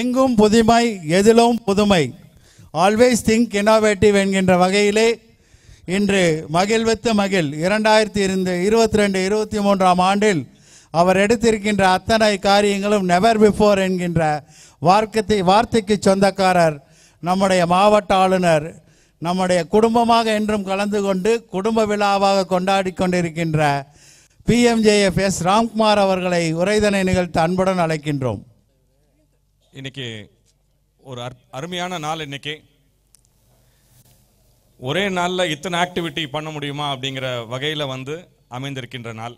எங்கும் புதுமை எதிலும் புதுமை ஆல்வேஸ் திங்க் இனோவேட்டிவ் என்கின்ற வகையிலே இன்று மகிழ்வித்து மகிழ் இரண்டாயிரத்தி இருந்து இருபத்தி ரெண்டு இருபத்தி மூன்றாம் ஆண்டில் அவர் எடுத்திருக்கின்ற அத்தனை காரியங்களும் நெவர் பிஃபோர் என்கின்ற வார்க்கத்தை வார்த்தைக்கு சொந்தக்காரர் நம்முடைய மாவட்ட ஆளுநர் நம்முடைய குடும்பமாக என்றும் கலந்து கொண்டு குடும்ப விழாவாக கொண்டாடி கொண்டிருக்கின்ற பிஎம்ஜேஎஃப் எஸ் ராம்குமார் அவர்களை உரைதனை நிகழ்த்த அன்புடன் அழைக்கின்றோம் இன்னைக்கு ஒரு அருமையான நாள் இன்னைக்கு ஒரே நாளில் இத்தனை ஆக்டிவிட்டி பண்ண முடியுமா அப்படிங்கிற வகையில் வந்து அமைந்திருக்கின்ற நாள்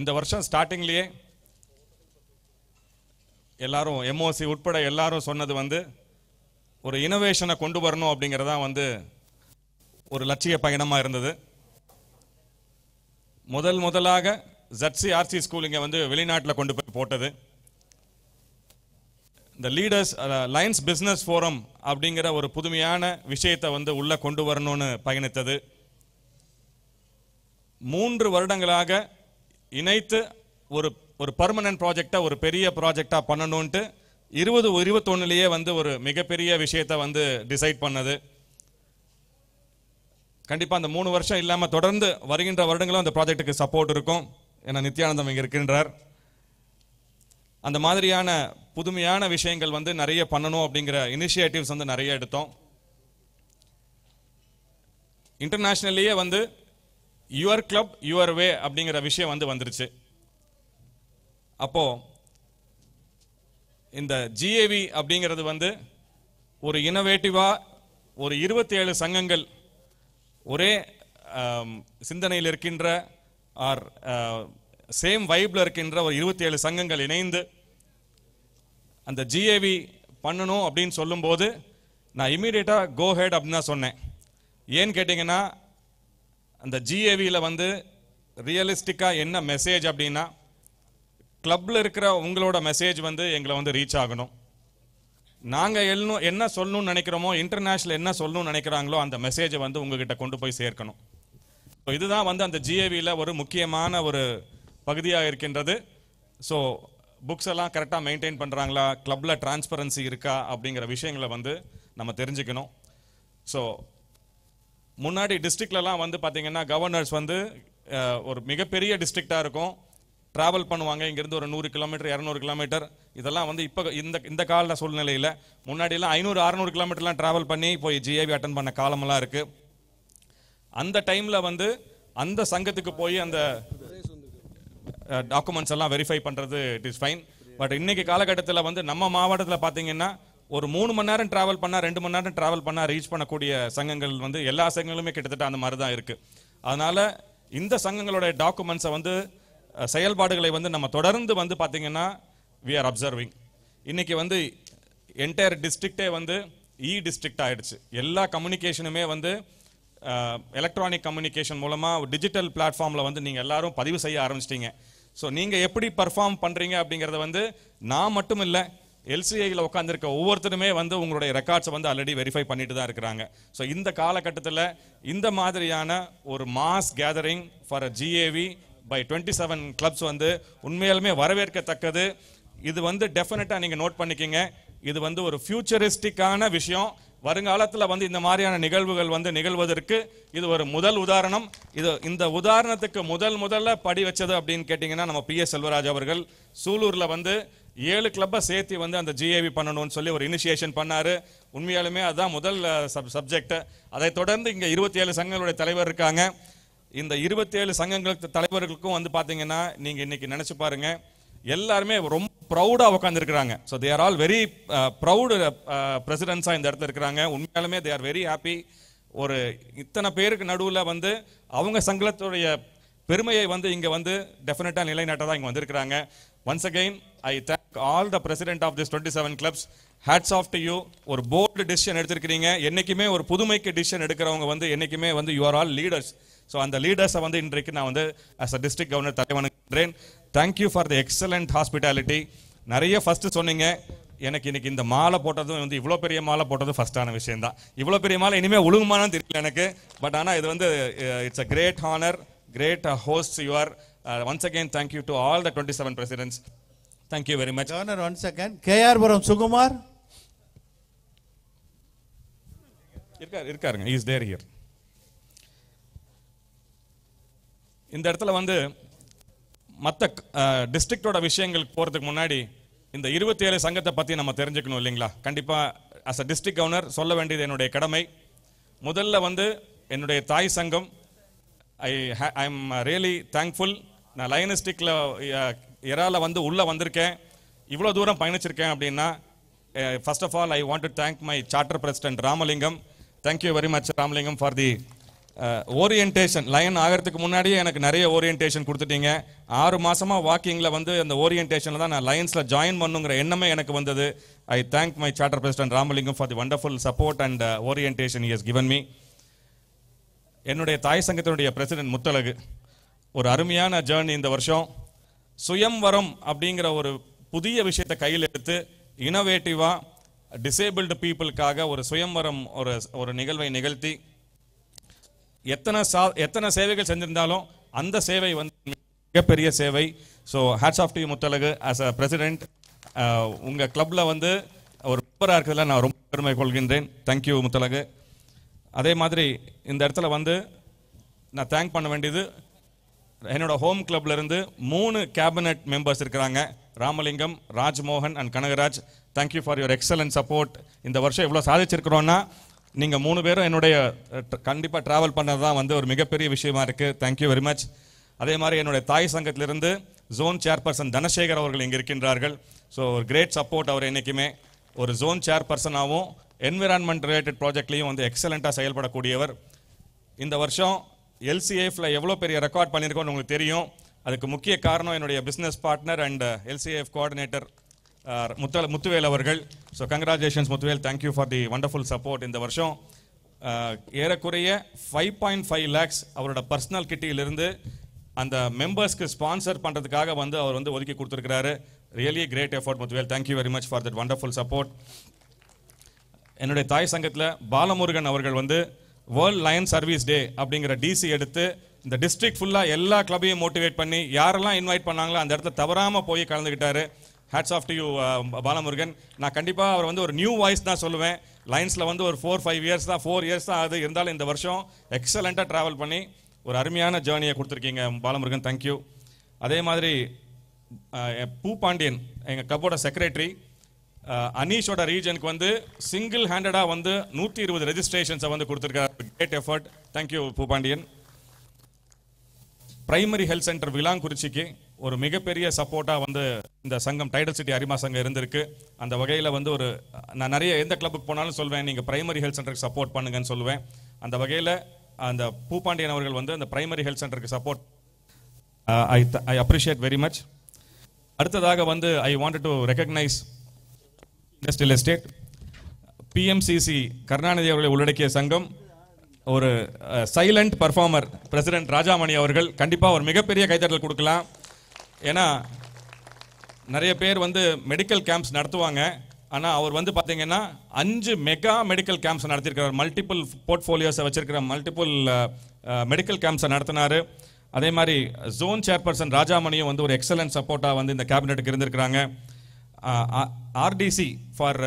இந்த வருஷம் ஸ்டார்டிங்லேயே எல்லாரும் எம்ஓசி உட்பட எல்லாரும் சொன்னது வந்து ஒரு இனோவேஷனை கொண்டு வரணும் அப்படிங்கிறதான் வந்து ஒரு லட்சிய பயணமாக இருந்தது முதல் முதலாக ஜட்சி ஆர்சி ஸ்கூல் இங்கே வந்து வெளிநாட்டில் கொண்டு போய் போட்டது இந்த லீடர்ஸ் லயன்ஸ் பிஸ்னஸ் ஃபோரம் அப்படிங்கிற ஒரு புதுமையான விஷயத்தை வந்து உள்ளே கொண்டு வரணும்னு பயணித்தது மூன்று வருடங்களாக இணைத்து ஒரு ஒரு பர்மனன்ட் ப்ராஜெக்டாக ஒரு பெரிய ப்ராஜெக்டாக பண்ணணுன்ட்டு இருபது இருபத்தொன்னுலேயே வந்து ஒரு மிகப்பெரிய விஷயத்தை வந்து டிசைட் பண்ணது கண்டிப்பாக அந்த மூணு வருஷம் இல்லாமல் தொடர்ந்து வருகின்ற வருடங்களும் அந்த ப்ராஜெக்ட்டுக்கு சப்போர்ட் இருக்கும் ஏன்னா நித்யானந்தம் இங்கே இருக்கின்றார் அந்த மாதிரியான புதுமையான விஷயங்கள் வந்து நிறைய பண்ணணும் அப்படிங்கிற இனிஷியேட்டிவ்ஸ் வந்து நிறைய எடுத்தோம் இன்டர்நேஷ்னல்லையே வந்து யுவர் கிளப் யுவர் வே அப்படிங்கிற விஷயம் வந்து வந்துருச்சு அப்போது இந்த ஜிஏவி அப்படிங்கிறது வந்து ஒரு இனோவேட்டிவாக ஒரு இருபத்தி ஏழு சங்கங்கள் ஒரே சிந்தனையில் இருக்கின்ற ஆர் சேம் வைப்பில் இருக்கின்ற ஒரு இருபத்தி ஏழு சங்கங்கள் இணைந்து அந்த ஜிஏவி பண்ணணும் அப்படின்னு சொல்லும்போது நான் இமீடியட்டாக கோ ஹெட் அப்படின்னு தான் சொன்னேன் ஏன்னு கேட்டிங்கன்னா அந்த ஜிஏவியில் வந்து ரியலிஸ்டிக்காக என்ன மெசேஜ் அப்படின்னா கிளப்பில் இருக்கிற உங்களோட மெசேஜ் வந்து எங்களை வந்து ரீச் ஆகணும் நாங்கள் எழுணும் என்ன சொல்லணும்னு நினைக்கிறோமோ இன்டர்நேஷ்னல் என்ன சொல்லணும்னு நினைக்கிறாங்களோ அந்த மெசேஜை வந்து உங்ககிட்ட கொண்டு போய் சேர்க்கணும் ஸோ இதுதான் வந்து அந்த ஜிஏவியில் ஒரு முக்கியமான ஒரு பகுதியாக இருக்கின்றது ஸோ புக்ஸ் எல்லாம் கரெக்டாக மெயின்டைன் பண்ணுறாங்களா கிளப்பில் டிரான்ஸ்பரன்சி இருக்கா அப்படிங்கிற விஷயங்களை வந்து நம்ம தெரிஞ்சுக்கணும் ஸோ முன்னாடி டிஸ்ட்ரிக்ட்லலாம் வந்து பார்த்திங்கன்னா கவர்னர்ஸ் வந்து ஒரு மிகப்பெரிய டிஸ்ட்ரிக்டாக இருக்கும் ட்ராவல் பண்ணுவாங்க இங்கேருந்து ஒரு நூறு கிலோமீட்டர் இரநூறு கிலோமீட்டர் இதெல்லாம் வந்து இப்போ இந்த இந்த கால சூழ்நிலையில் முன்னாடிலாம் ஐநூறு அறநூறு கிலோமீட்டர்லாம் ட்ராவல் பண்ணி போய் ஜிஏவி அட்டன் பண்ண காலமெல்லாம் இருக்குது அந்த டைமில் வந்து அந்த சங்கத்துக்கு போய் அந்த டாக்குமெண்ட்ஸ் uh, எல்லாம் வெரிஃபை பண்ணுறது இட் இஸ் ஃபைன் பட் இன்னைக்கு காலகட்டத்தில் வந்து நம்ம மாவட்டத்தில் பார்த்தீங்கன்னா ஒரு மூணு மணி நேரம் ட்ராவல் பண்ணால் ரெண்டு மணி நேரம் ட்ராவல் பண்ணால் ரீச் பண்ணக்கூடிய சங்கங்கள் வந்து எல்லா சங்கங்களுமே கிட்டத்தட்ட அந்த மாதிரி தான் இருக்குது அதனால் இந்த சங்கங்களுடைய டாக்குமெண்ட்ஸை வந்து செயல்பாடுகளை வந்து நம்ம தொடர்ந்து வந்து பார்த்தீங்கன்னா வி ஆர் அப்சர்விங் இன்றைக்கி வந்து என்டையர் டிஸ்ட்ரிக்டே வந்து இ டிஸ்ட்ரிக்ட் ஆகிடுச்சு எல்லா கம்யூனிகேஷனுமே வந்து எலக்ட்ரானிக் கம்யூனிகேஷன் மூலமாக டிஜிட்டல் பிளாட்ஃபார்மில் வந்து நீங்கள் எல்லோரும் பதிவு செய்ய ஆரம்பிச்சிட்டிங்க ஸோ நீங்கள் எப்படி பர்ஃபார்ம் பண்ணுறீங்க அப்படிங்கிறத வந்து நான் மட்டும் இல்லை எல்சிஐயில் உட்காந்துருக்க ஒவ்வொருத்தருமே வந்து உங்களுடைய ரெக்கார்ட்ஸை வந்து ஆல்ரெடி வெரிஃபை பண்ணிட்டு தான் இருக்கிறாங்க ஸோ இந்த காலகட்டத்தில் இந்த மாதிரியான ஒரு mass gathering for a GAV by twenty seven clubs வந்து உண்மையாலுமே வரவேற்கத்தக்கது இது வந்து டெஃபினட்டாக நீங்கள் நோட் பண்ணிக்கிங்க இது வந்து ஒரு ஃபியூச்சரிஸ்டிக்கான விஷயம் வருங்காலத்தில் வந்து இந்த மாதிரியான நிகழ்வுகள் வந்து நிகழ்வதற்கு இது ஒரு முதல் உதாரணம் இது இந்த உதாரணத்துக்கு முதல் முதல்ல படி வச்சது அப்படின்னு கேட்டிங்கன்னா நம்ம பி எஸ் செல்வராஜ் அவர்கள் சூலூரில் வந்து ஏழு கிளப்பை சேர்த்து வந்து அந்த ஜிஏவி பண்ணணும்னு சொல்லி ஒரு இனிஷியேஷன் பண்ணார் உண்மையாலுமே அதுதான் முதல் சப் சப்ஜெக்டு அதை தொடர்ந்து இங்கே இருபத்தி ஏழு சங்கங்களுடைய தலைவர் இருக்காங்க இந்த இருபத்தேழு சங்கங்களுக்கு தலைவர்களுக்கும் வந்து பார்த்தீங்கன்னா நீங்கள் இன்றைக்கி நினச்சி பாருங்கள் எல்லாருமே ரொம்ப ப்ரௌடாக உட்காந்துருக்குறாங்க so they're all very proud பிரசிடென்ட்ஸாக இந்த இடத்துல இருக்கிறாங்க உண்மையாலுமே தே ஆர் வெரி ஹாப்பி ஒரு இத்தனை பேருக்கு நடுவில் வந்து அவங்க சங்கலத்துடைய பெருமையை வந்து இங்கே வந்து டெஃபினட்டாக நிலைநாட்டதாக இங்கே வந்திருக்கிறாங்க once again I thank all the president of this twenty seven clubs hats off to you ஒரு போல்டு டிசிஷன் எடுத்திருக்கிறீங்க என்றைக்குமே ஒரு புதுமைக்கு டிசிஷன் எடுக்கிறவங்க வந்து என்றைக்குமே வந்து you are all leaders so அந்த லீடர்ஸை வந்து இன்றைக்கு நான் வந்து அஸ் அ டிஸ்ட்ரிக்ட் கவர்னர் தலைவனுக்கிறேன் thank you for the excellent hospitality நிறைய ஃபஸ்ட்டு சொன்னீங்க எனக்கு இன்னைக்கு இந்த மாலை போட்டதும் வந்து இவ்வளோ பெரிய மாலை போட்டதும் ஃபஸ்ட்டான விஷயம் தான் இவ்வளோ பெரிய மாலை இனிமேல் ஒழுங்குமானு தெரியல எனக்கு பட் ஆனால் இது வந்து it's a great honour great host your once again thank you to all the twenty seven presidents thank you very much governor one second KR Puram Sukumar இருக்கார் இருக்காருங்க இஸ் தேர் ஹியர் இந்த இடத்துல வந்து மற்ற டிஸ்ட்ரிக்டோட விஷயங்களுக்கு போகிறதுக்கு முன்னாடி இந்த இருபத்தி ஏழு சங்கத்தை பற்றி நம்ம தெரிஞ்சுக்கணும் இல்லைங்களா கண்டிப்பாக அஸ் அ டிஸ்ட்ரிக்ட் கவர்னர் சொல்ல வேண்டியது என்னுடைய கடமை முதல்ல வந்து என்னுடைய தாய் சங்கம் I I am really thankful நான் லயனிஸ்டிக்கில் இறால வந்து உள்ளே வந்திருக்கேன் இவ்வளோ தூரம் பயணிச்சிருக்கேன் அப்படின்னா first of all I want to thank my charter president Ramalingam thank you very much Ramalingam for the orientation lion ஆகிறதுக்கு முன்னாடியே எனக்கு நிறைய ஓரியன்டேஷன் கொடுத்துட்டீங்க ஆறு மாதமாக வாக்கிங்கில் வந்து அந்த ஓரியன்டேஷனில் தான் நான் லயன்ஸில் ஜாயின் பண்ணுங்கிற எண்ணமே எனக்கு வந்தது I thank my charter president Ramalingam for the wonderful support and orientation is given me என்னுடைய தாய் சங்கத்தினுடைய பிரசிடென்ட் முத்தழகு ஒரு அருமையான ஜேர்னி இந்த வருஷம் சுயம்வரம் அப்படிங்கிற ஒரு புதிய விஷயத்தை கையில் எடுத்து இனோவேட்டிவாக டிசேபிள்டு பீப்புளுக்காக ஒரு சுயம்வரம் ஒரு ஒரு நிகழ்வை நிகழ்த்தி எத்தனை சா எத்தனை சேவைகள் செஞ்சிருந்தாலும் அந்த சேவை வந்து மிகப்பெரிய சேவை so hats off T Muthalagu as a president உங்கள் கிளப்பில் வந்து ஒரு மெம்பராக இருக்கிறதுல நான் ரொம்ப பெருமை கொள்கின்றேன் தேங்க்யூ முத்தலகு அதே மாதிரி இந்த இடத்துல வந்து நான் தேங்க் பண்ண வேண்டியது என்னோடய ஹோம் இருந்து மூணு கேபினட் மெம்பர்ஸ் இருக்கிறாங்க Ramalingam Rajmohan and Kanagaraj thank you for your excellent support இந்த வருஷம் இவ்வளோ சாதிச்சிருக்கிறோன்னா நீங்கள் மூணு பேரும் என்னுடைய கண்டிப்பாக ட்ராவல் பண்ணது தான் வந்து ஒரு மிகப்பெரிய விஷயமா இருக்குது தேங்க்யூ வெரி மச் அதே மாதிரி என்னுடைய தாய் சங்கத்திலிருந்து ஜோன் சேர்பர்சன் தனசேகர் அவர்கள் இங்கே இருக்கின்றார்கள் ஸோ ஒரு கிரேட் சப்போர்ட் அவர் என்றைக்குமே ஒரு ஜோன் சேர்பர்சனாகவும் என்விரான்மெண்ட் ரிலேட்டட் ப்ராஜெக்ட்லேயும் வந்து எக்ஸலண்ட்டாக செயல்படக்கூடியவர் இந்த வருஷம் எல்சிஎஃப்ல எவ்வளோ பெரிய ரெக்கார்ட் பண்ணியிருக்கோன்னு உங்களுக்கு தெரியும் அதுக்கு முக்கிய காரணம் என்னுடைய business partner and LCF coordinator முத்த முத்துவேல் அவர்கள் so congratulations Muthuvel thank you for the wonderful support இந்த வருஷம் ஏறக்குறைய ஃபைவ் பாயிண்ட் ஃபைவ் லேக்ஸ் அவரோட பர்சனல் கிட்டியிலிருந்து அந்த மெம்பர்ஸ்க்கு ஸ்பான்சர் பண்ணுறதுக்காக வந்து அவர் வந்து ஒதுக்கி கொடுத்துருக்கிறாரு really great effort Muthuvel thank you very much for that wonderful support என்னுடைய தாய் சங்கத்தில் பாலமுருகன் அவர்கள் வந்து வேர்ல்ட் லயன் சர்வீஸ் டே அப்படிங்கிற டிசி எடுத்து இந்த டிஸ்ட்ரிக்ட் ஃபுல்லாக எல்லா கிளப்பையும் மோட்டிவேட் பண்ணி யாரெல்லாம் இன்வைட் பண்ணாங்களோ அந்த இடத்துல தவறாமல் போய் கலந்துக்கிட்டாரு hats off to you Balamurugan நான் கண்டிப்பாக அவர் வந்து ஒரு நியூ வாய்ஸ் தான் சொல்லுவேன் லைன்ஸில் வந்து ஒரு ஃபோர் ஃபைவ் இயர்ஸ் தான் ஃபோர் இயர்ஸ் தான் அது இருந்தாலும் இந்த வருஷம் எக்ஸலண்ட்டாக ட்ராவல் பண்ணி ஒரு அருமையான ஜேர்னியை கொடுத்துருக்கீங்க பாலமுருகன் தேங்க்யூ அதே மாதிரி பூ பாண்டியன் எங்கள் கப்போட செக்ரட்டரி அனீஷோட ரீஜனுக்கு வந்து சிங்கிள் ஹேண்டடாக வந்து நூற்றி இருபது ரெஜிஸ்ட்ரேஷன்ஸை வந்து கொடுத்துருக்காரு great effort thank you Boopandian primary health centre விலாங்குறிச்சிக்கு ஒரு மிகப்பெரிய சப்போர்ட்டாக வந்து இந்த சங்கம் டைடல் சிட்டி அரிமா சங்கம் இருந்திருக்கு அந்த வகையில் வந்து ஒரு நான் நிறைய எந்த கிளப்புக்கு போனாலும் சொல்வேன் நீங்கள் பிரைமரி ஹெல்த் சென்டருக்கு சப்போர்ட் பண்ணுங்கன்னு சொல்லுவேன் அந்த வகையில் அந்த பூபாண்டியன் அவர்கள் வந்து அந்த பிரைமரி ஹெல்த் சென்டருக்கு support I I appreciate very much அடுத்ததாக வந்து I want to recognise industrial estate BMCC Karunanidhi அவர்களை உள்ளடக்கிய சங்கம் ஒரு சைலண்ட் பர்ஃபார்மர் பிரசிடென்ட் ராஜாமணி அவர்கள் கண்டிப்பாக ஒரு மிகப்பெரிய கைத்தட்டல் கொடுக்கலாம் ஏன்னா நிறைய பேர் வந்து மெடிக்கல் கேம்ப்ஸ் நடத்துவாங்க ஆனால் அவர் வந்து பார்த்தீங்கன்னா அஞ்சு மெகா மெடிக்கல் கேம்ப்ஸை நடத்திருக்கிறார் மல்டிபிள் போர்ட்ஃபோலியோஸை வச்சிருக்கிற மல்டிபிள் மெடிக்கல் கேம்ப்ஸை நடத்தினார் அதே மாதிரி ஜோன் சேர்பர்சன் ராஜாமணியும் வந்து ஒரு எக்ஸலன்ட் சப்போர்ட்டாக வந்து இந்த கேபினெட்டுக்கு இருந்திருக்கிறாங்க ஆர்டிசி ஃபார்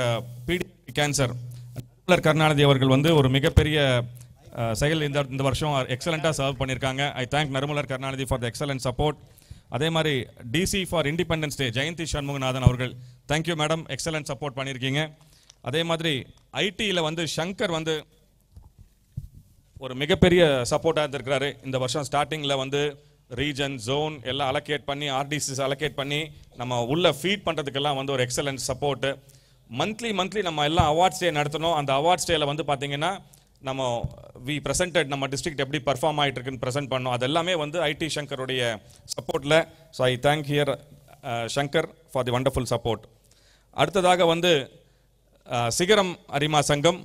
பிடி கேன்சர் நடுவர் கருணாநிதி அவர்கள் வந்து ஒரு மிகப்பெரிய செயல் இந்த இந்த வருஷம் எக்ஸலண்ட்டாக சர்வ் பண்ணியிருக்காங்க I thank Narumalar Karunanidhi for the excellent support அதே மாதிரி DC for independence day Jayanthi Shanmuganathan அவர்கள் தேங்க்யூ மேடம் எக்ஸலன்ட் சப்போர்ட் பண்ணியிருக்கீங்க அதே மாதிரி ஐடியில் வந்து ஷங்கர் வந்து ஒரு மிகப்பெரிய சப்போர்ட்டாக இருந்திருக்கிறாரு இந்த வருஷம் ஸ்டார்டிங்கில் வந்து ரீஜன் ஜோன் எல்லாம் அலோகேட் பண்ணி ஆர்டிசிஸ் அலோகேட் பண்ணி நம்ம உள்ளே ஃபீட் பண்ணுறதுக்கெல்லாம் வந்து ஒரு எக்ஸலன்ட் சப்போர்ட்டு மந்த்லி மந்த்லி நம்ம எல்லாம் அவார்ட்ஸ் டே நடத்தணும் அந்த அவார்ட்ஸ் டேயில் வந்து பார்த்தீங்கன்னா நம்ம வி ப்ரெசென்டட் நம்ம டிஸ்ட்ரிக்ட் எப்படி பர்ஃபார்ம் ஆகிட்டு இருக்குன்னு ப்ரெசென்ட் பண்ணோம் அது எல்லாமே வந்து ஐடி சங்கருடைய சப்போர்ட்டில் so I thank here Shankar for the wonderful support அடுத்ததாக வந்து uh, சிகரம் அரிமா சங்கம்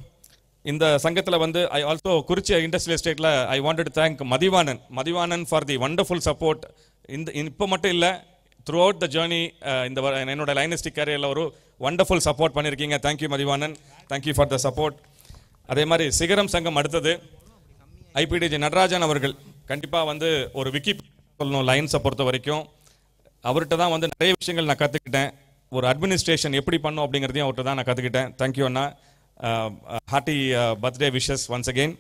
இந்த சங்கத்தில் வந்து ஐ ஆல்சோ குறிச்சி இண்டஸ்ட்ரியல் ஸ்டேட்டில் I wanted thank Mathivanan Mathivanan for the wonderful support இந்த இப்போ மட்டும் இல்லை த்ரூ அவுட் த ஜேர்னி இந்த என்னோட லைனஸ்டிக் கேரியரில் ஒரு வண்டர்ஃபுல் சப்போர்ட் பண்ணியிருக்கீங்க thank you Mathivanan thank you for the support அதே மாதிரி சிகரம் சங்கம் அடுத்தது ஐபிடிஜி நடராஜன் அவர்கள் கண்டிப்பாக வந்து ஒரு விக்கி சொல்லணும் லைன்ஸை பொறுத்த வரைக்கும் அவர்கிட்ட தான் வந்து நிறைய விஷயங்கள் நான் கற்றுக்கிட்டேன் ஒரு அட்மினிஸ்ட்ரேஷன் எப்படி பண்ணும் அப்படிங்கிறதையும் அவர்கிட்ட தான் நான் கற்றுக்கிட்டேன் தேங்க்யூ அண்ணா happy birthday wishes once again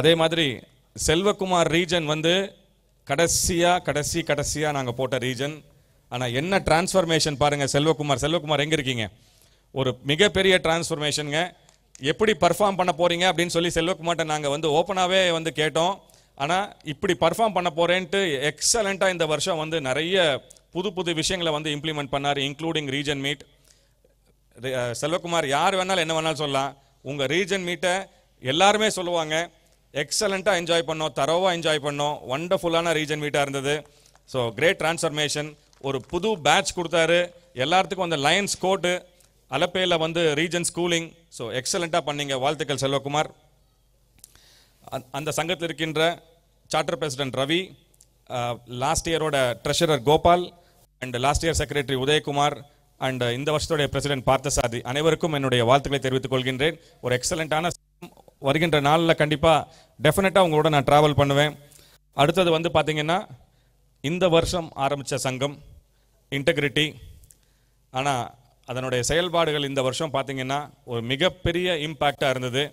அதே மாதிரி செல்வகுமார் ரீஜன் வந்து கடைசியாக கடைசி கடைசியாக நாங்கள் போட்ட ரீஜன் ஆனால் என்ன டிரான்ஸ்ஃபர்மேஷன் பாருங்கள் செல்வகுமார் செல்வகுமார் எங்கே இருக்கீங்க ஒரு மிகப்பெரிய டிரான்ஸ்ஃபர்மேஷனுங்க எப்படி பர்ஃபார்ம் பண்ண போறீங்க அப்படின்னு சொல்லி செல்வகுமார்ட்ட நாங்கள் வந்து ஓப்பனாகவே வந்து கேட்டோம் ஆனால் இப்படி பர்ஃபார்ம் பண்ண போறேன்ட்டு எக்ஸலண்ட்டாக இந்த வருஷம் வந்து நிறைய புது புது விஷயங்களை வந்து இம்ப்ளிமெண்ட் பண்ணார் இன்க்ளூடிங் ரீஜன் மீட் செல்வகுமார் யார் வேணாலும் என்ன வேணாலும் சொல்லலாம் உங்கள் ரீஜன் மீட்டை எல்லாருமே சொல்லுவாங்க எக்ஸலண்ட்டாக என்ஜாய் பண்ணோம் தரோவாக என்ஜாய் பண்ணோம் ஒண்டர்ஃபுல்லான ரீஜன் மீட்டாக இருந்தது ஸோ கிரேட் டிரான்ஸ்ஃபர்மேஷன் ஒரு புது பேட்ச் கொடுத்தாரு எல்லாத்துக்கும் அந்த லயன்ஸ் கோட்டு அலப்பேயில் வந்து ரீஜன் ஸ்கூலிங் ஸோ எக்ஸலண்ட்டாக பண்ணீங்க வாழ்த்துக்கள் செல்வகுமார் அந்த சங்கத்தில் இருக்கின்ற சார்ட்டர் பிரசிடென்ட் ரவி லாஸ்ட் இயரோட treasurer Gopal and last year secretary Udayakumar and இந்த வருஷத்துடைய பிரசிடென்ட் பார்த்தசாதி அனைவருக்கும் என்னுடைய வாழ்த்துக்களை தெரிவித்துக் கொள்கின்றேன் ஒரு எக்ஸலண்ட்டான வருகின்ற நாளில் கண்டிப்பாக டெஃபினட்டாக உங்களோட நான் ட்ராவல் பண்ணுவேன் அடுத்தது வந்து பார்த்தீங்கன்னா இந்த வருஷம் ஆரம்பித்த சங்கம் இன்டெகிரிட்டி ஆனால் அதனுடைய செயல்பாடுகள் இந்த வருஷம் பார்த்திங்கன்னா ஒரு மிகப்பெரிய இம்பேக்டாக இருந்தது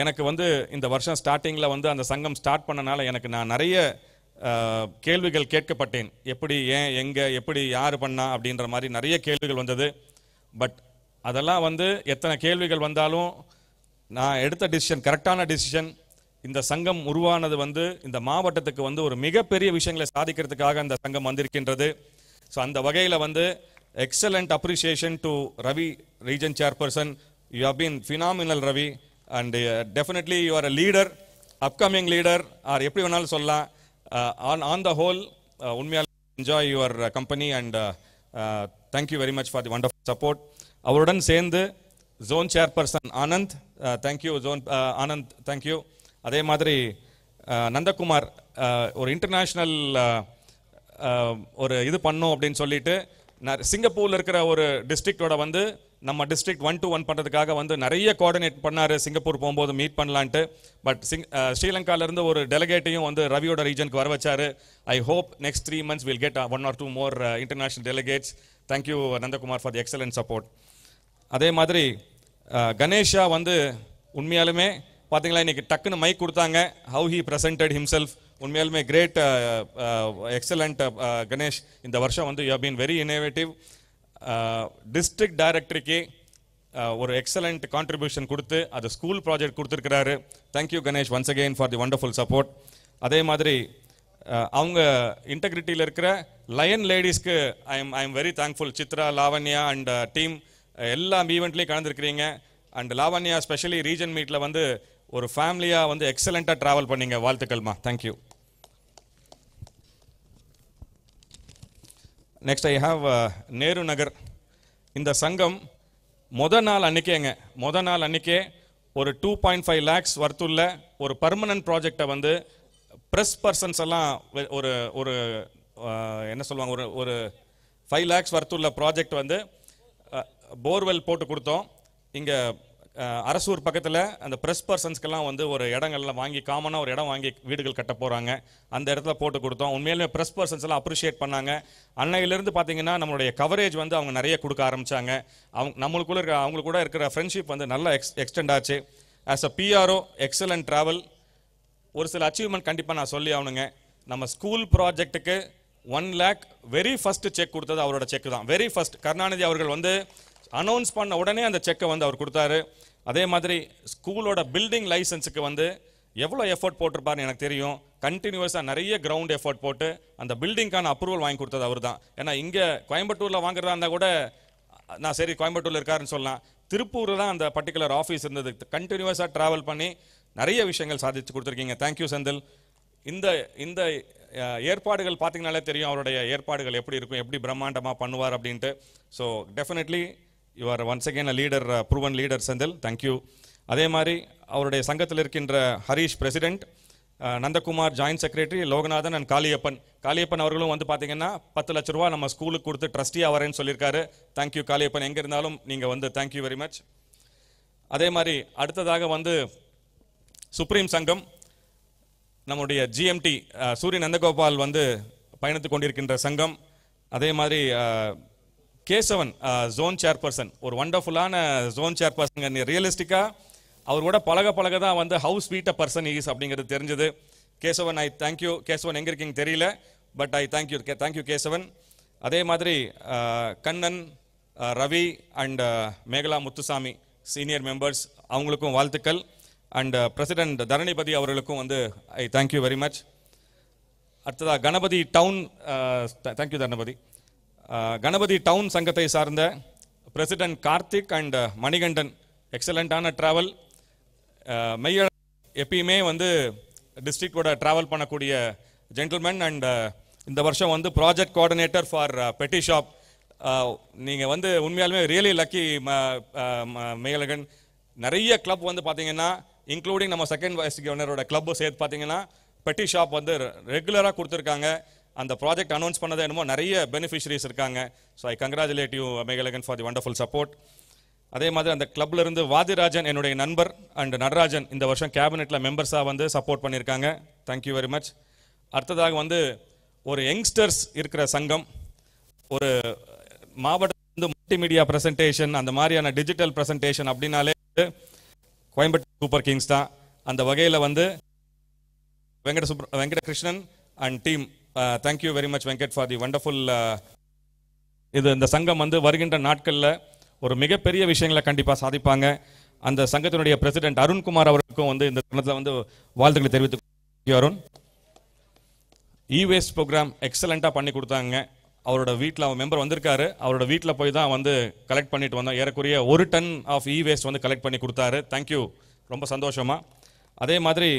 எனக்கு வந்து இந்த வருஷம் ஸ்டார்டிங்கில் வந்து அந்த சங்கம் ஸ்டார்ட் பண்ணனால எனக்கு நான் நிறைய கேள்விகள் கேட்கப்பட்டேன் எப்படி ஏன் எங்கே எப்படி யார் பண்ணா அப்படின்ற மாதிரி நிறைய கேள்விகள் வந்தது பட் அதெல்லாம் வந்து எத்தனை கேள்விகள் வந்தாலும் நான் எடுத்த டிசிஷன் கரெக்டான டிசிஷன் இந்த சங்கம் உருவானது வந்து இந்த மாவட்டத்துக்கு வந்து ஒரு மிகப்பெரிய விஷயங்களை சாதிக்கிறதுக்காக அந்த சங்கம் வந்திருக்கின்றது ஸோ அந்த வகையில் வந்து excellent appreciation to Ravi, region chairperson. You have been phenomenal, Ravi, and uh, definitely you are a leader, upcoming leader, or எப்படி வேணாலும் சொல்லலாம் on on the whole, uh, உண்மையால் enjoy your uh, company and uh, uh, thank you very much for the wonderful support. அவருடன் சேர்ந்து zone chairperson Anand thank you zone Anand thank you அதே மாதிரி நந்தகுமார் ஒரு international ஒரு இது பண்ணும் அப்படின்னு சொல்லிட்டு நான் சிங்கப்பூரில் இருக்கிற ஒரு டிஸ்ட்ரிக்டோட வந்து நம்ம டிஸ்ட்ரிக்ட் ஒன் டு ஒன் பண்ணுறதுக்காக வந்து நிறைய கோஆர்டினேட் பண்ணார் சிங்கப்பூர் போகும்போது மீட் பண்ணலான்ட்டு பட் சிங் ஸ்ரீலங்காலேருந்து ஒரு டெலிகேட்டையும் வந்து ரவியோட ரீஜனுக்கு வர வச்சார் I hope next three months will get one or two more international delegates thank you Nandakumar for the excellent support அதே மாதிரி கணேஷா வந்து உண்மையாலுமே பார்த்தீங்களா இன்றைக்கி டக்குன்னு மைக் கொடுத்தாங்க ஹவு ஹி ப்ரெசன்டட் ஹிம்செல்ஃப் உண்மையாலுமே great excellent uh, uh, uh, Ganesh இந்த வருஷம் வந்து you been very innovative district டைரக்டருக்கு ஒரு எக்ஸலண்ட் கான்ட்ரிபியூஷன் கொடுத்து அது ஸ்கூல் ப்ராஜெக்ட் கொடுத்துருக்கிறாரு thank you Ganesh once again for the wonderful support அதே மாதிரி அவங்க இன்டெகிரிட்டியில் இருக்கிற லயன் லேடிஸ்க்கு I am I am very thankful Chitra Lavanya and team எல்லா ஈவெண்ட்லேயும் கலந்துருக்கிறீங்க அண்ட் லாவண்யா ஸ்பெஷலி ரீஜன் மீட்டில் வந்து ஒரு ஃபேமிலியாக வந்து எக்ஸலண்ட்டாக ட்ராவல் பண்ணிங்க வாழ்த்துக்கள்மா thank you next I have Nehru Nagar இந்த சங்கம் மொதல் நாள் அன்றைக்கேங்க மொதல் நாள் அன்றைக்கே ஒரு டூ பாயிண்ட் ஃபைவ் லேக்ஸ் வர்த்துள்ள ஒரு பர்மனன்ட் ப்ராஜெக்டை வந்து ப்ரெஸ் பர்சன்ஸ் எல்லாம் ஒரு ஒரு என்ன சொல்லுவாங்க ஒரு ஒரு ஃபைவ் லேக்ஸ் வர்த்துள்ள ப்ராஜெக்ட் வந்து போர்வெல் போட்டு கொடுத்தோம் இங்கே அரசூர் பக்கத்தில் அந்த ப்ரெஸ் பர்சன்ஸ்க்கெல்லாம் வந்து ஒரு இடங்கள்லாம் வாங்கி காமனாக ஒரு இடம் வாங்கி வீடுகள் கட்ட போகிறாங்க அந்த இடத்துல போட்டு கொடுத்தோம் உண்மையிலுமே ப்ரெஸ் பர்சன்ஸ் எல்லாம் அப்ரிஷியேட் பண்ணாங்க அன்னையிலேருந்து பார்த்தீங்கன்னா நம்மளுடைய கவரேஜ் வந்து அவங்க நிறைய கொடுக்க ஆரம்பித்தாங்க அவங்க நம்மளுக்குள்ள இருக்கிற அவங்க கூட இருக்கிற ஃப்ரெண்ட்ஷிப் வந்து நல்லா எக்ஸ் எக்ஸ்டெண்ட் ஆச்சு as a PRO excellent travel ஒரு சில அச்சீவ்மெண்ட் கண்டிப்பாக நான் சொல்லி ஆகணுங்க நம்ம ஸ்கூல் ப்ராஜெக்ட்டுக்கு one lakh very first cheque கொடுத்தது அவரோட செக் தான் வெரி ஃபஸ்ட் கருணாநிதி அவர்கள் வந்து அனௌன்ஸ் பண்ண உடனே அந்த செக்கை வந்து அவர் கொடுத்தாரு அதே மாதிரி ஸ்கூலோட பில்டிங் லைசன்ஸுக்கு வந்து எவ்வளோ எஃபர்ட் போட்டிருப்பாருன்னு எனக்கு தெரியும் கண்டினியூஸாக நிறைய கிரவுண்ட் எஃபர்ட் போட்டு அந்த பில்டிங்க்கான அப்ரூவல் வாங்கி கொடுத்தது அவர் தான் ஏன்னா இங்கே கோயம்புத்தூரில் வாங்குறதா இருந்தால் கூட நான் சரி கோயம்புத்தூரில் இருக்காருன்னு சொல்லலாம் திருப்பூரில் தான் அந்த பர்டிகுலர் ஆஃபீஸ் இருந்தது கண்டினியூஸாக ட்ராவல் பண்ணி நிறைய விஷயங்கள் சாதித்து கொடுத்துருக்கீங்க தேங்க்யூ செந்தில் இந்த இந்த ஏற்பாடுகள் பார்த்தீங்கனாலே தெரியும் அவருடைய ஏற்பாடுகள் எப்படி இருக்கும் எப்படி பிரம்மாண்டமாக பண்ணுவார் அப்படின்ட்டு so definitely you are once again a leader proven leader Senthil thank you அதே மாதிரி அவருடைய சங்கத்தில் இருக்கின்ற Harish president Nandakumar joint secretary Loganathan and Kaliappan Kaliappan அவர்களும் வந்து பார்த்தீங்கன்னா பத்து லட்ச ரூபா நம்ம ஸ்கூலுக்கு கொடுத்து ட்ரஸ்டியாக வரேன்னு சொல்லியிருக்காரு தேங்க்யூ காளியப்பன் எங்கே இருந்தாலும் நீங்கள் வந்து தேங்க்யூ வெரி மச் அதே மாதிரி அடுத்ததாக வந்து சுப்ரீம் சங்கம் நம்முடைய ஜிஎம்டி சூரிய நந்தகோபால் வந்து பயணத்து கொண்டிருக்கின்ற சங்கம் அதே மாதிரி கேசவன் ஜோன் சேர்பர்சன் ஒரு வண்டர்ஃபுல்லான ஜோன் சேர்பர்சன் ரியலிஸ்டிக்காக அவர் கூட பழக பழக தான் வந்து ஹவுஸ் வீட்ட பர்சன் ஈஸ் அப்படிங்கிறது தெரிஞ்சது கேசவன் ஐ தேங்க்யூ கேசவன் எங்கே இருக்கீங்க தெரியல but I thank you thank you Kesavan அதே மாதிரி Kannan Ravi and Mekala Muthusamy senior members அவங்களுக்கும் வாழ்த்துக்கள் அண்ட் பிரசிடென்ட் தரணிபதி அவர்களுக்கும் வந்து ஐ தேங்க்யூ வெரி மச் அடுத்ததாக கணபதி டவுன் தேங்க்யூ தரணபதி கணபதி டவுன் சங்கத்தை சார்ந்த பிரசிடென்ட் கார்த்திக் அண்ட் மணிகண்டன் எக்ஸலண்ட்டான ட்ராவல் மெய்ய எப்பயுமே வந்து டிஸ்ட்ரிக்டோட ட்ராவல் பண்ணக்கூடிய ஜென்டில்மேன் அண்ட் இந்த வருஷம் வந்து project coordinator for petty shop நீங்கள் வந்து உண்மையாலுமே ரியலி லக்கி மேலகன் நிறைய கிளப் வந்து பார்த்தீங்கன்னா இன்க்ளூடிங் நம்ம செகண்ட் வைஸ் கவர்னரோட கிளப்பு சேர்த்து பார்த்தீங்கன்னா பெட்டி ஷாப் வந்து ரெகுலராக கொடுத்துருக்காங்க அந்த ப்ராஜெக்ட் அனௌன்ஸ் பண்ணதை என்னமோ நிறைய பெனிஃபிஷரிஸ் இருக்காங்க ஸோ ஐ கங்க்ராச்சுலேட் யூ மேகலகன் ஃபார் தி வண்டர்ஃபுல் சப்போர்ட் அதே மாதிரி அந்த கிளப்ல இருந்து வாதிராஜன் என்னுடைய நண்பர் அண்ட் நடராஜன் இந்த வருஷம் கேபினெட்ல மெம்பர்ஸாக வந்து சப்போர்ட் பண்ணியிருக்காங்க தேங்க்யூ வெரி மச் அடுத்ததாக வந்து ஒரு யங்ஸ்டர்ஸ் இருக்கிற சங்கம் ஒரு மல்டி மீடியா ப்ரெசன்டேஷன் அந்த மாதிரியான டிஜிட்டல் ப்ரெசன்டேஷன் அப்படின்னாலே கோயம்புத்தூர் சூப்பர் கிங்ஸ் தான் அந்த வகையில் வந்து வெங்கட சுப்ர Venkatakrishnan and team thank you very much Venkat for the wonderful இது இந்த சங்கம் வந்து வருகின்ற நாட்களில் ஒரு மிகப்பெரிய விஷயங்களை கண்டிப்பாக சாதிப்பாங்க அந்த சங்கத்தினுடைய பிரசிடென்ட் அருண்குமார் அவருக்கும் வந்து இந்த தருணத்தில் வந்து வாழ்த்துக்களை தெரிவித்து அருண் இ வேஸ்ட் ப்ரோக்ராம் எக்ஸலண்ட்டாக பண்ணி கொடுத்தாங்க அவரோட வீட்டில் அவர் மெம்பர் வந்திருக்காரு அவரோட வீட்டில் போய் தான் வந்து கலெக்ட் பண்ணிட்டு வந்தோம் ஏறக்குறைய ஒரு டன் ஆஃப் இ வேஸ்ட் வந்து கலெக்ட் பண்ணி கொடுத்தாரு தேங்க்யூ ரொம்ப சந்தோஷமாக அதே மாதிரி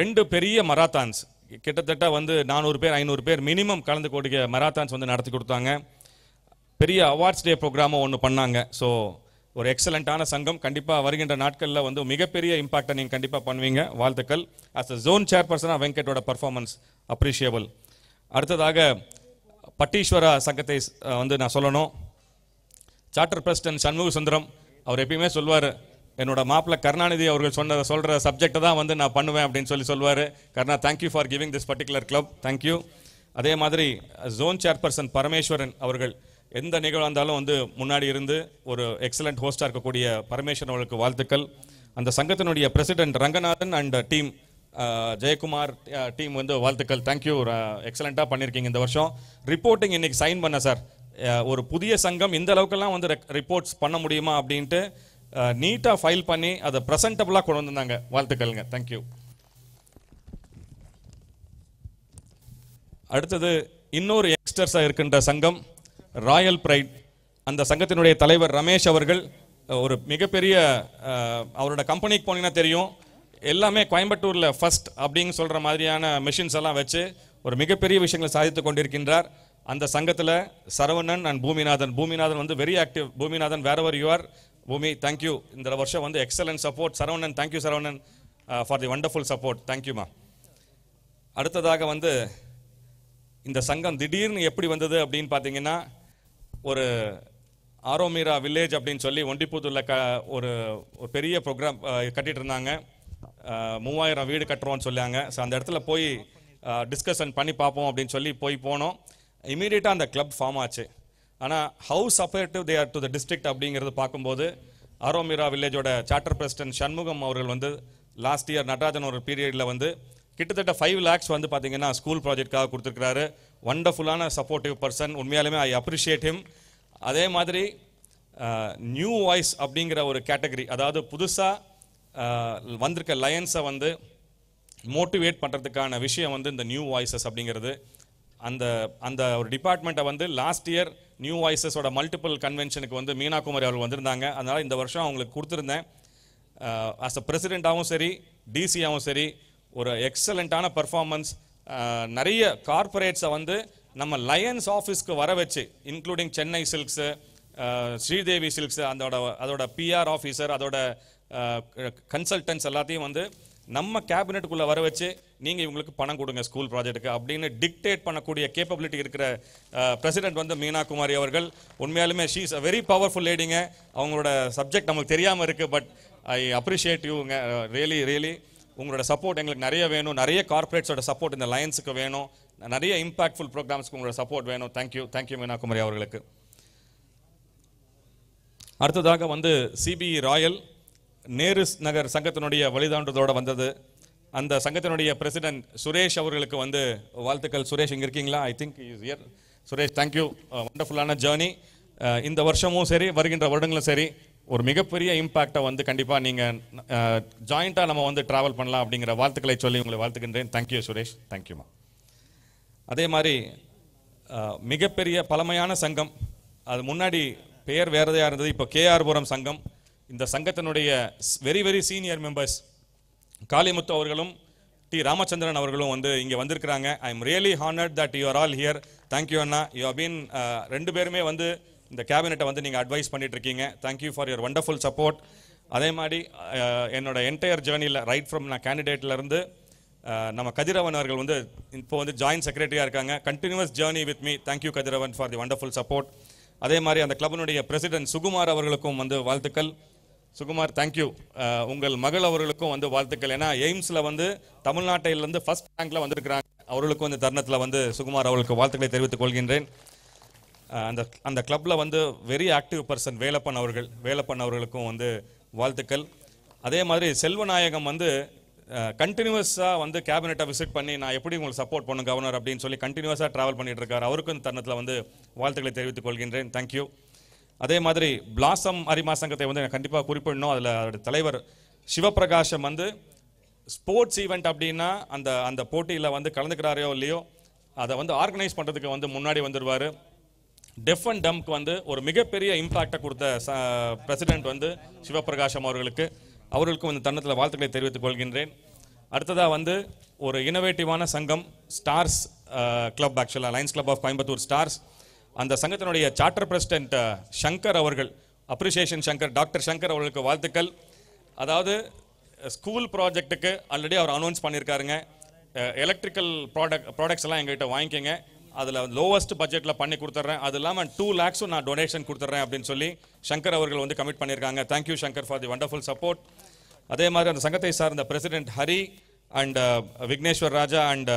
ரெண்டு பெரிய மராத்தான்ஸ் கிட்டத்தட்ட வந்து நானூறு பேர் ஐநூறு பேர் மினிமம் கலந்து கொடுக்க மராத்தான்ஸ் வந்து நடத்தி கொடுத்தாங்க பெரிய அவார்ட்ஸ் டே ப்ரோக்ராமும் ஒன்று பண்ணாங்க ஸோ ஒரு எக்ஸலண்ட்டான சங்கம் கண்டிப்பாக வருகின்ற நாட்களில் வந்து மிகப்பெரிய இம்பாக்டை நீங்கள் கண்டிப்பாக பண்ணுவீங்க வாழ்த்துக்கள் அஸ் அ ஜோன் சேர்பர்சனாக வெங்கட்டோட பர்ஃபார்மன்ஸ் அப்ரிஷியபிள் அடுத்ததாக பட்டீஸ்வரா சங்கத்தை வந்து நான் சொல்லணும் சார்ட்டர் பிரசிடன்ட் சண்முக சுந்தரம் அவர் எப்பயுமே சொல்வார் என்னோட மாப்பிள்ள கருணாநிதி அவர்கள் சொன்ன சொல்கிற சப்ஜெக்டை தான் வந்து நான் பண்ணுவேன் அப்படின்னு சொல்லி சொல்லுவார் Karuna thank you for giving this particular club thank you அதே மாதிரி ஜோன் சேர்பர்சன் பரமேஸ்வரன் அவர்கள் எந்த நிகழ்வாக இருந்தாலும் வந்து முன்னாடி இருந்து ஒரு எக்ஸலண்ட் ஹோஸ்டாக இருக்கக்கூடிய பரமேஸ்வரன் அவர்களுக்கு வாழ்த்துக்கள் அந்த சங்கத்தினுடைய president Ranganathan and team Jayakumar team வந்து வாழ்த்துக்கள் தேங்க்யூ எக்ஸலண்ட்டாக பண்ணியிருக்கீங்க இந்த வருஷம் ரிப்போர்ட்டிங் இன்றைக்கி சைன் பண்ண சார் ஒரு புதிய சங்கம் இந்த அளவுக்கெல்லாம் வந்து ரெக் ரிப்போர்ட்ஸ் பண்ண முடியுமா அப்படின்ட்டு நீட்டாக ஃபைல் பண்ணி அதை ப்ரெசன்டபுளாக கொண்டு வந்திருந்தாங்க வாழ்த்துக்கள்ங்க தேங்க்யூ அடுத்தது இன்னொரு யங்ஸ்டர்ஸாக இருக்கின்ற சங்கம் ராயல் பிரைட் அந்த சங்கத்தினுடைய தலைவர் ரமேஷ் அவர்கள் ஒரு மிகப்பெரிய அவரோட கம்பெனிக்கு போனீங்கன்னா தெரியும் எல்லாமே கோயம்புத்தூரில் ஃபஸ்ட் அப்படின்னு சொல்கிற மாதிரியான மிஷின்ஸ் எல்லாம் வச்சு ஒரு மிகப்பெரிய விஷயங்களை சாதித்து கொண்டிருக்கின்றார் அந்த சங்கத்தில் சரவணன் அண்ட் பூமிநாதன் பூமிநாதன் வந்து வெரி ஆக்டிவ் பூமிநாதன் வேற ஒரு யூஆர் பூமி தேங்க்யூ இந்த வருஷம் வந்து excellent support Saravanan thank you Saravanan for the wonderful support தேங்க்யூமா அடுத்ததாக வந்து இந்த சங்கம் திடீர்னு எப்படி வந்தது அப்படின்னு பார்த்தீங்கன்னா ஒரு ஆரோமீரா வில்லேஜ் அப்படின்னு சொல்லி ஒண்டிப்புத்தூரில் க ஒரு ஒரு பெரிய ப்ரோக்ராம் uh, கட்டிகிட்டு இருந்தாங்க uh, மூவாயிரம் வீடு கட்டுறோம்னு சொல்லியாங்க ஸோ அந்த இடத்துல போய் டிஸ்கஷன் uh, பண்ணி பார்ப்போம் அப்படின்னு சொல்லி போய் போனோம் இமீடியட்டாக அந்த கிளப் ஃபார்ம் ஆச்சு ஆனால் how supportive they are to the district அப்படிங்கிறது பார்க்கும்போது அரோமிரா வில்லேஜோட சார்ட்டர் பிரசிடென்ட் சண்முகம் அவர்கள் வந்து லாஸ்ட் இயர் நடராஜன் ஒரு பீரியடில் வந்து கிட்டத்தட்ட ஃபைவ் லேக்ஸ் வந்து பார்த்தீங்கன்னா ஸ்கூல் ப்ராஜெக்ட்காக கொடுத்துருக்கிறாரு ஒண்டர்ஃபுல்லான சப்போர்ட்டிவ் பர்சன் உண்மையாலுமே ஐ அப்ரிஷியேட் ஹிம் அதே மாதிரி நியூ வாய்ஸ் அப்படிங்கிற ஒரு கேட்டகரி அதாவது புதுசாக வந்திருக்க லயன்ஸை வந்து மோட்டிவேட் பண்ணுறதுக்கான விஷயம் வந்து இந்த நியூ வாய்ஸஸ் அப்படிங்கிறது அந்த அந்த ஒரு டிபார்ட்மெண்ட்டை வந்து லாஸ்ட் இயர் நியூ வாய்ஸஸோட மல்டிபிள் கன்வென்ஷனுக்கு வந்து மீனாகுமரி அவர்கள் வந்திருந்தாங்க அதனால் இந்த வருஷம் அவங்களுக்கு கொடுத்துருந்தேன் அஸ் அ பிரசிடெண்ட்டாகவும் சரி டிசியாகவும் சரி ஒரு எக்ஸலண்ட்டான பர்ஃபார்மன்ஸ் நிறைய கார்பரேட்ஸை வந்து நம்ம லயன்ஸ் ஆஃபீஸ்க்கு வர வச்சு including Chennai silks Sridevi silks அதோட அதோட பிஆர் ஆஃபீஸர் அதோட கன்சல்டன்ஸ் எல்லாத்தையும் வந்து நம்ம கேபினெட்டுக்குள்ளே வர வச்சு நீங்கள் இவங்களுக்கு பணம் கொடுங்க ஸ்கூல் ப்ராஜெக்ட்டுக்கு அப்படின்னு டிக்டேட் பண்ணக்கூடிய கேப்பபிலிட்டி இருக்கிற பிரசிடென்ட் வந்து மீனா குமாரி அவர்கள் உண்மையாலுமே she is a very powerful லேடிங்க அவங்களோட சப்ஜெக்ட் நமக்கு தெரியாமல் இருக்குது பட் ஐ அப்ரிஷியேட் யூங்க ரியலி ரியலி உங்களோட சப்போர்ட் எங்களுக்கு நிறைய வேணும் நிறைய கார்பரேட்ஸோட சப்போர்ட் இந்த லைன்ஸுக்கு வேணும் நிறைய இம்பாக்ட்ஃபுல் ப்ரோக்ராம்ஸ்க்கு உங்களோட சப்போர்ட் வேணும் தேங்க்யூ தேங்க்யூ மீனா குமாரி அவர்களுக்கு அடுத்ததாக வந்து சிபிஇ ராயல் நேரு நகர் சங்கத்தினுடைய வழிதாண்டதோடு வந்தது அந்த சங்கத்தினுடைய பிரசிடென்ட் சுரேஷ் அவர்களுக்கு வந்து வாழ்த்துக்கள் சுரேஷ் இங்கே இருக்கீங்களா I think is year Suresh thank you வண்டர்ஃபுல்லான ஜேர்னி இந்த வருஷமும் சரி வருகின்ற வருடங்களும் சரி ஒரு மிகப்பெரிய இம்பாக்டை வந்து கண்டிப்பாக நீங்கள் ஜாயிண்ட்டாக நம்ம வந்து ட்ராவல் பண்ணலாம் அப்படிங்கிற வாழ்த்துக்களை சொல்லி உங்களை வாழ்த்துக்கின்றேன் தேங்க்யூ சுரேஷ் தேங்க்யூமா அதே மாதிரி மிகப்பெரிய பழமையான சங்கம் அது முன்னாடி பெயர் வேறதையாக இருந்தது இப்போ கேஆர்புரம் சங்கம் இந்த சங்கத்தினுடைய very very senior members Kalimuthu அவர்களும் டி ராமச்சந்திரன் அவர்களும் வந்து இங்கே வந்திருக்கிறாங்க I am really honoured that you are all here thank you அண்ணா யூ ஹவ் uh, ரெண்டு பேருமே வந்து இந்த கேபினெட்டை வந்து நீங்கள் அட்வைஸ் பண்ணிட்டு இருக்கீங்க thank you for your wonderful support அதே மாதிரி uh, என்னோட என்டையர் ஜேர்னியில் ரைட் ஃப்ரம் நான் கேண்டிடேட்லேருந்து uh, நம்ம கதிரவன் அவர்கள் வந்து இப்போ வந்து ஜாயின்ட் செக்ரட்டரியாக இருக்காங்க continues journey with me thank you Kathiravan for the wonderful support அதே மாதிரி அந்த கிளப்பினுடைய பிரசிடென்ட் சுகுமார் அவர்களுக்கும் வந்து வாழ்த்துக்கள் சுகுமார் தேங்க்யூ உங்கள் மகள் அவர்களுக்கும் வந்து வாழ்த்துக்கள் ஏன்னா எய்ம்ஸில் வந்து தமிழ்நாட்டிலிருந்து ஃபஸ்ட் ரேங்கில் வந்திருக்கிறாங்க அவர்களுக்கும் இந்த தருணத்தில் வந்து சுகுமார் அவர்களுக்கு வாழ்த்துக்களை தெரிவித்துக் கொள்கின்றேன் அந்த அந்த கிளப்பில் வந்து வெரி ஆக்டிவ் பர்சன் வேலப்பன் அவர்கள் வேலப்பன் அவர்களுக்கும் வந்து வாழ்த்துக்கள் அதே மாதிரி செல்வநாயகம் வந்து கண்டினியூஸாக வந்து கேபினெட்டை விசிட் பண்ணி நான் எப்படி உங்களுக்கு சப்போர்ட் பண்ணும் கவர்னர் அப்படின்னு சொல்லி கண்டினியூஸாக ட்ராவல் பண்ணிட்டு இருக்காரு அவருக்கும் தருணத்தில் வந்து வாழ்த்துக்களை தெரிவித்துக் கொள்கின்றேன் தேங்க்யூ அதே மாதிரி பிளாசம் அரிமா சங்கத்தை வந்து எனக்கு கண்டிப்பாக குறிப்பிடணும் அதில் அதோடய தலைவர் சிவபிரகாஷம் வந்து ஸ்போர்ட்ஸ் ஈவெண்ட் அப்படின்னா அந்த அந்த போட்டியில் வந்து கலந்துக்கிறாரையோ இல்லையோ அதை வந்து ஆர்கனைஸ் பண்ணுறதுக்கு வந்து முன்னாடி வந்துடுவார் டெஃப் அண்ட் டம்க்கு வந்து ஒரு மிகப்பெரிய இம்பாக்டை கொடுத்த ச பிரசிடெண்ட் வந்து சிவபிரகாஷம் அவர்களுக்கு அவர்களுக்கும் இந்த தன்னத்தில் வாழ்த்துக்களை தெரிவித்துக் கொள்கின்றேன் அடுத்ததாக வந்து ஒரு இனோவேட்டிவான சங்கம் ஸ்டார்ஸ் கிளப் ஆக்சுவலாக lions club of Coimbatore stars அந்த சங்கத்தினுடைய சார்ட்டர் பிரசிடென்ட் சங்கர் அவர்கள் அப்ரிசியேஷன் சங்கர் டாக்டர் சங்கர் அவர்களுக்கு வாழ்த்துக்கள் அதாவது ஸ்கூல் ப்ராஜெக்ட்டுக்கு ஆல்ரெடி அவர் அனௌன்ஸ் பண்ணியிருக்காருங்க எலக்ட்ரிக்கல் ப்ராடக்ட் ப்ராடக்ட்ஸ் எல்லாம் எங்கள்கிட்ட வாங்கிக்கோங்க அதில் லோவஸ்ட் பட்ஜெட்டில் பண்ணி கொடுத்துட்றேன் அது இல்லாமல் டூ லேக்ஸும் நான் டொனேஷன் கொடுத்துட்றேன் அப்படின்னு சொல்லி சங்கர் அவர்கள் வந்து கமிட் பண்ணியிருக்காங்க thank you Shankar for the wonderful support அதே மாதிரி அந்த சங்கத்தை சார்ந்த president Hari and Vigneswar Raja and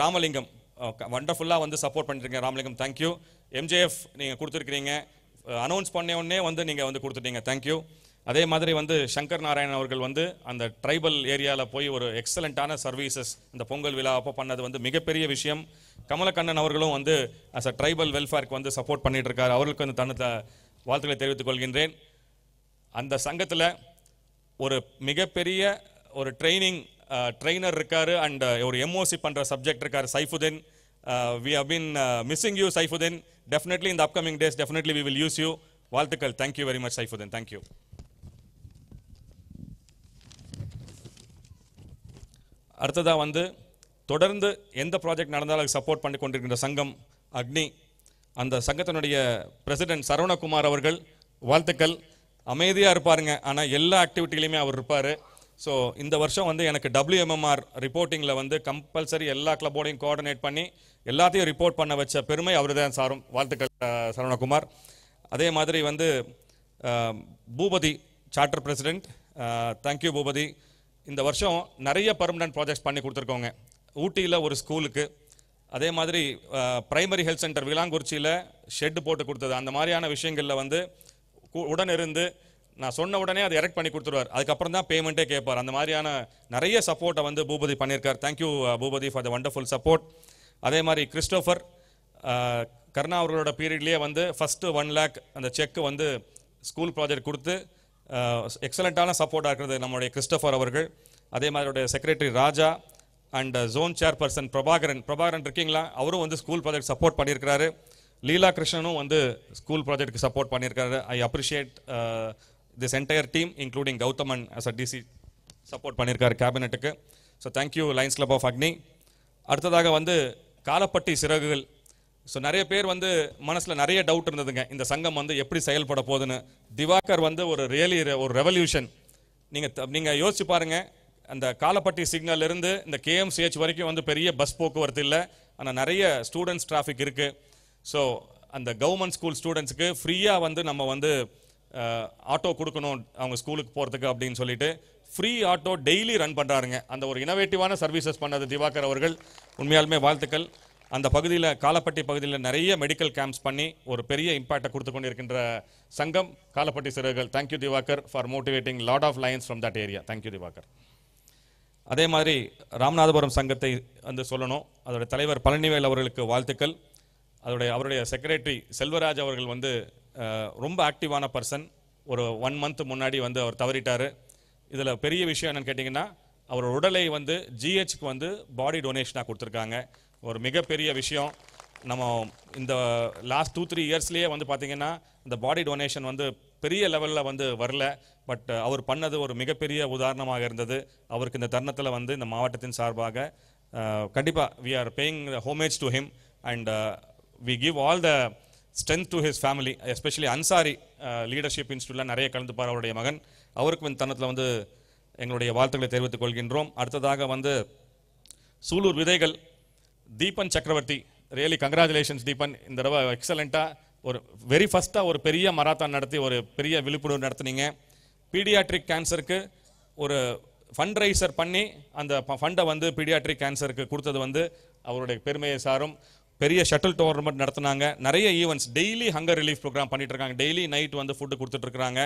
Ramalingam வண்டர்ஃபுல்லாக வந்து சப்போர்ட் பண்ணியிருக்கேன் ராமலிங்கம் தேங்க்யூ எம்ஜேஎஃப் நீங்கள் கொடுத்துருக்கிறீங்க அனௌன்ஸ் பண்ண உடனே வந்து நீங்கள் வந்து கொடுத்துட்டீங்க தேங்க்யூ அதே மாதிரி வந்து சங்கர் நாராயணன் அவர்கள் வந்து அந்த ட்ரைபல் ஏரியாவில் போய் ஒரு எக்ஸலண்ட்டான சர்வீசஸ் இந்த பொங்கல் விழா அப்போ பண்ணது வந்து மிகப்பெரிய விஷயம் கமலக்கண்ணன் அவர்களும் வந்து அஸ் அ ட்ரைபல் வெல்ஃபேருக்கு வந்து சப்போர்ட் பண்ணிகிட்டு இருக்காரு அவர்களுக்கு வந்து தனது வாழ்த்துக்களை தெரிவித்துக் கொள்கின்றேன் அந்த சங்கத்தில் ஒரு மிகப்பெரிய ஒரு ட்ரைனிங் ட்ரைனர் இருக்கார் அண்ட் ஒரு எம்ஓசி பண்ணுற சப்ஜெக்ட் இருக்கார் Saifuddin we have been missing you Saifuddin Definitely in the upcoming days, definitely we will use you. Valtukal, thank you very much, Saifuddin. Thank you. அடுத்ததாக வந்து தொடர்ந்து எந்த ப்ராஜெக்ட் நடந்தாலும் சப்போர்ட் பண்ணி கொண்டிருக்கின்ற சங்கம் அக்னி அந்த சங்கத்தினுடைய பிரசிடென்ட் சரவணகுமார் அவர்கள் வாழ்த்துக்கள் அமைதியாக இருப்பாருங்க ஆனால் எல்லா ஆக்டிவிட்டிலையுமே அவர் இருப்பார் ஸோ இந்த வருஷம் வந்து எனக்கு டபிள்யூஎம்எம்ஆர் ரிப்போர்ட்டிங்கில் வந்து கம்பல்சரி எல்லா கிளப்போடையும் கோஆர்டினேட் பண்ணி எல்லாத்தையும் ரிப்போர்ட் பண்ண வச்ச பெருமை அவர் தான் சாரும் வாழ்த்துக்கள் சரவணகுமார் அதே மாதிரி வந்து Boopathi charter president thank you Boopathi இந்த வருஷம் நிறைய பர்மனன்ட் ப்ராஜெக்ட்ஸ் பண்ணி கொடுத்துருக்கோங்க ஊட்டியில் ஒரு ஸ்கூலுக்கு அதே மாதிரி ப்ரைமரி ஹெல்த் சென்டர் விலாங்குறிச்சியில் ஷெட்டு போட்டு கொடுத்தது அந்த மாதிரியான விஷயங்களில் வந்து உடனிருந்து நான் சொன்ன உடனே அதை எரெக்ட் பண்ணி கொடுத்துருவார் அதுக்கப்புறம் தான் பேமெண்ட்டே கேட்பார் அந்த மாதிரியான நிறைய சப்போர்ட்டை வந்து பூபதி பண்ணியிருக்கார் thank you uh, Boopathi for the wonderful support அதே மாதிரி கிறிஸ்டோஃபர் uh, கருணா அவர்களோட பீரியட்லேயே வந்து ஃபஸ்ட்டு ஒன் லேக் அந்த செக்கு வந்து ஸ்கூல் ப்ராஜெக்ட் கொடுத்து எக்ஸலண்ட்டான uh, சப்போர்ட்டாக இருக்கிறது நம்முடைய கிறிஸ்டோஃபர் அவர்கள் அதே மாதிரி secretary Raja and zone chairperson Prabhakaran Prabhakaran இருக்கீங்களா அவரும் வந்து ஸ்கூல் ப்ராஜெக்ட் சப்போர்ட் பண்ணியிருக்கிறாரு லீலா கிருஷ்ணனும் வந்து ஸ்கூல் ப்ராஜெக்ட்டுக்கு சப்போர்ட் பண்ணியிருக்காரு I appreciate this entire team including Gauthaman as a DC support பண்ணியிருக்காரு கேபினெட்டுக்கு so thank you lions club of Agni அடுத்ததாக வந்து காலப்பட்டி சிறகுகள் ஸோ நிறைய பேர் வந்து மனசில் நிறைய டவுட் இருந்ததுங்க இந்த சங்கம் வந்து எப்படி செயல்பட போகுதுன்னு திவாகர் வந்து ஒரு ரியலி ஒரு ரெவல்யூஷன் நீங்கள் நீங்கள் யோசிச்சு பாருங்கள் அந்த காலப்பட்டி சிக்னல் இருந்து இந்த கேஎம்சிஹெச் வரைக்கும் வந்து பெரிய பஸ் போக்குவரத்து இல்லை ஆனால் நிறைய ஸ்டூடெண்ட்ஸ் டிராஃபிக் இருக்குது ஸோ அந்த கவர்மெண்ட் ஸ்கூல் ஸ்டூடெண்ட்ஸுக்கு ஃப்ரீயாக வந்து நம்ம வந்து ஆட்டோ கொடுக்கணும் அவங்க ஸ்கூலுக்கு போகிறதுக்கு அப்படின்னு சொல்லிட்டு ஃப்ரீ ஆட்டோ டெய்லி ரன் பண்ணுறாருங்க அந்த ஒரு இனோவேட்டிவான சர்வீசஸ் பண்ணது திவாகர் அவர்கள் உண்மையாலுமே வாழ்த்துக்கள் அந்த பகுதியில் காலப்பட்டி பகுதியில் நிறைய மெடிக்கல் கேம்ப்ஸ் பண்ணி ஒரு பெரிய இம்பாக்டை கொடுத்து கொண்டிருக்கின்ற சங்கம் காலப்பட்டி சிறுவர்கள் thank you Diwakar for motivating lot of lions from that area thank you Diwakar அதே மாதிரி ராமநாதபுரம் சங்கத்தை வந்து சொல்லணும் அதோடைய தலைவர் பழனிவேல் அவர்களுக்கு வாழ்த்துக்கள் அதோடைய அவருடைய செக்ரட்டரி செல்வராஜ் அவர்கள் வந்து ரொம்ப ஆக்டிவான பர்சன் ஒரு ஒன் மந்த் முன்னாடி வந்து அவர் தவறிட்டார் இதில் பெரிய விஷயம் என்னென்னு கேட்டிங்கன்னா அவர் உடலை வந்து ஜிஹெச்க்கு வந்து பாடி டொனேஷனாக கொடுத்துருக்காங்க ஒரு மிகப்பெரிய விஷயம் நம்ம இந்த லாஸ்ட் டூ த்ரீ இயர்ஸ்லேயே வந்து பார்த்திங்கன்னா இந்த பாடி டொனேஷன் வந்து பெரிய லெவலில் வந்து வரல பட் அவர் பண்ணது ஒரு மிகப்பெரிய உதாரணமாக இருந்தது அவருக்கு இந்த தருணத்தில் வந்து இந்த மாவட்டத்தின் சார்பாக கண்டிப்பாக we are paying homage to him and we give all the strength to his family especially Ansari leadership இன்ஸ்டியூட்டில் நிறைய பார் அவருடைய மகன் அவருக்கும் இந்த தருணத்தில் வந்து எங்களுடைய வாழ்த்துக்களை தெரிவித்துக் கொள்கின்றோம் அடுத்ததாக வந்து சூலூர் விதைகள் தீபன் சக்கரவர்த்தி ரியலி கங்க்ராச்சுலேஷன்ஸ் தீபன் இந்த தடவை எக்ஸலண்ட்டாக ஒரு வெரி ஃபஸ்ட்டாக ஒரு பெரிய மராத்தான் நடத்தி ஒரு பெரிய விழிப்புணர்வு நடத்துனீங்க பீடியாட்ரிக் கேன்சருக்கு ஒரு ஃபண்ட் ரைசர் பண்ணி அந்த ஃபண்டை வந்து பீடியாட்ரிக் கேன்சருக்கு கொடுத்தது வந்து அவருடைய பெருமையை சாரும் பெரிய ஷட்டில் டோர்னமெண்ட் நடத்தினாங்க நிறைய events daily hunger relief programme பண்ணிட்டு இருக்காங்க டெய்லி நைட் வந்து ஃபுட்டு கொடுத்துட்ருக்காங்க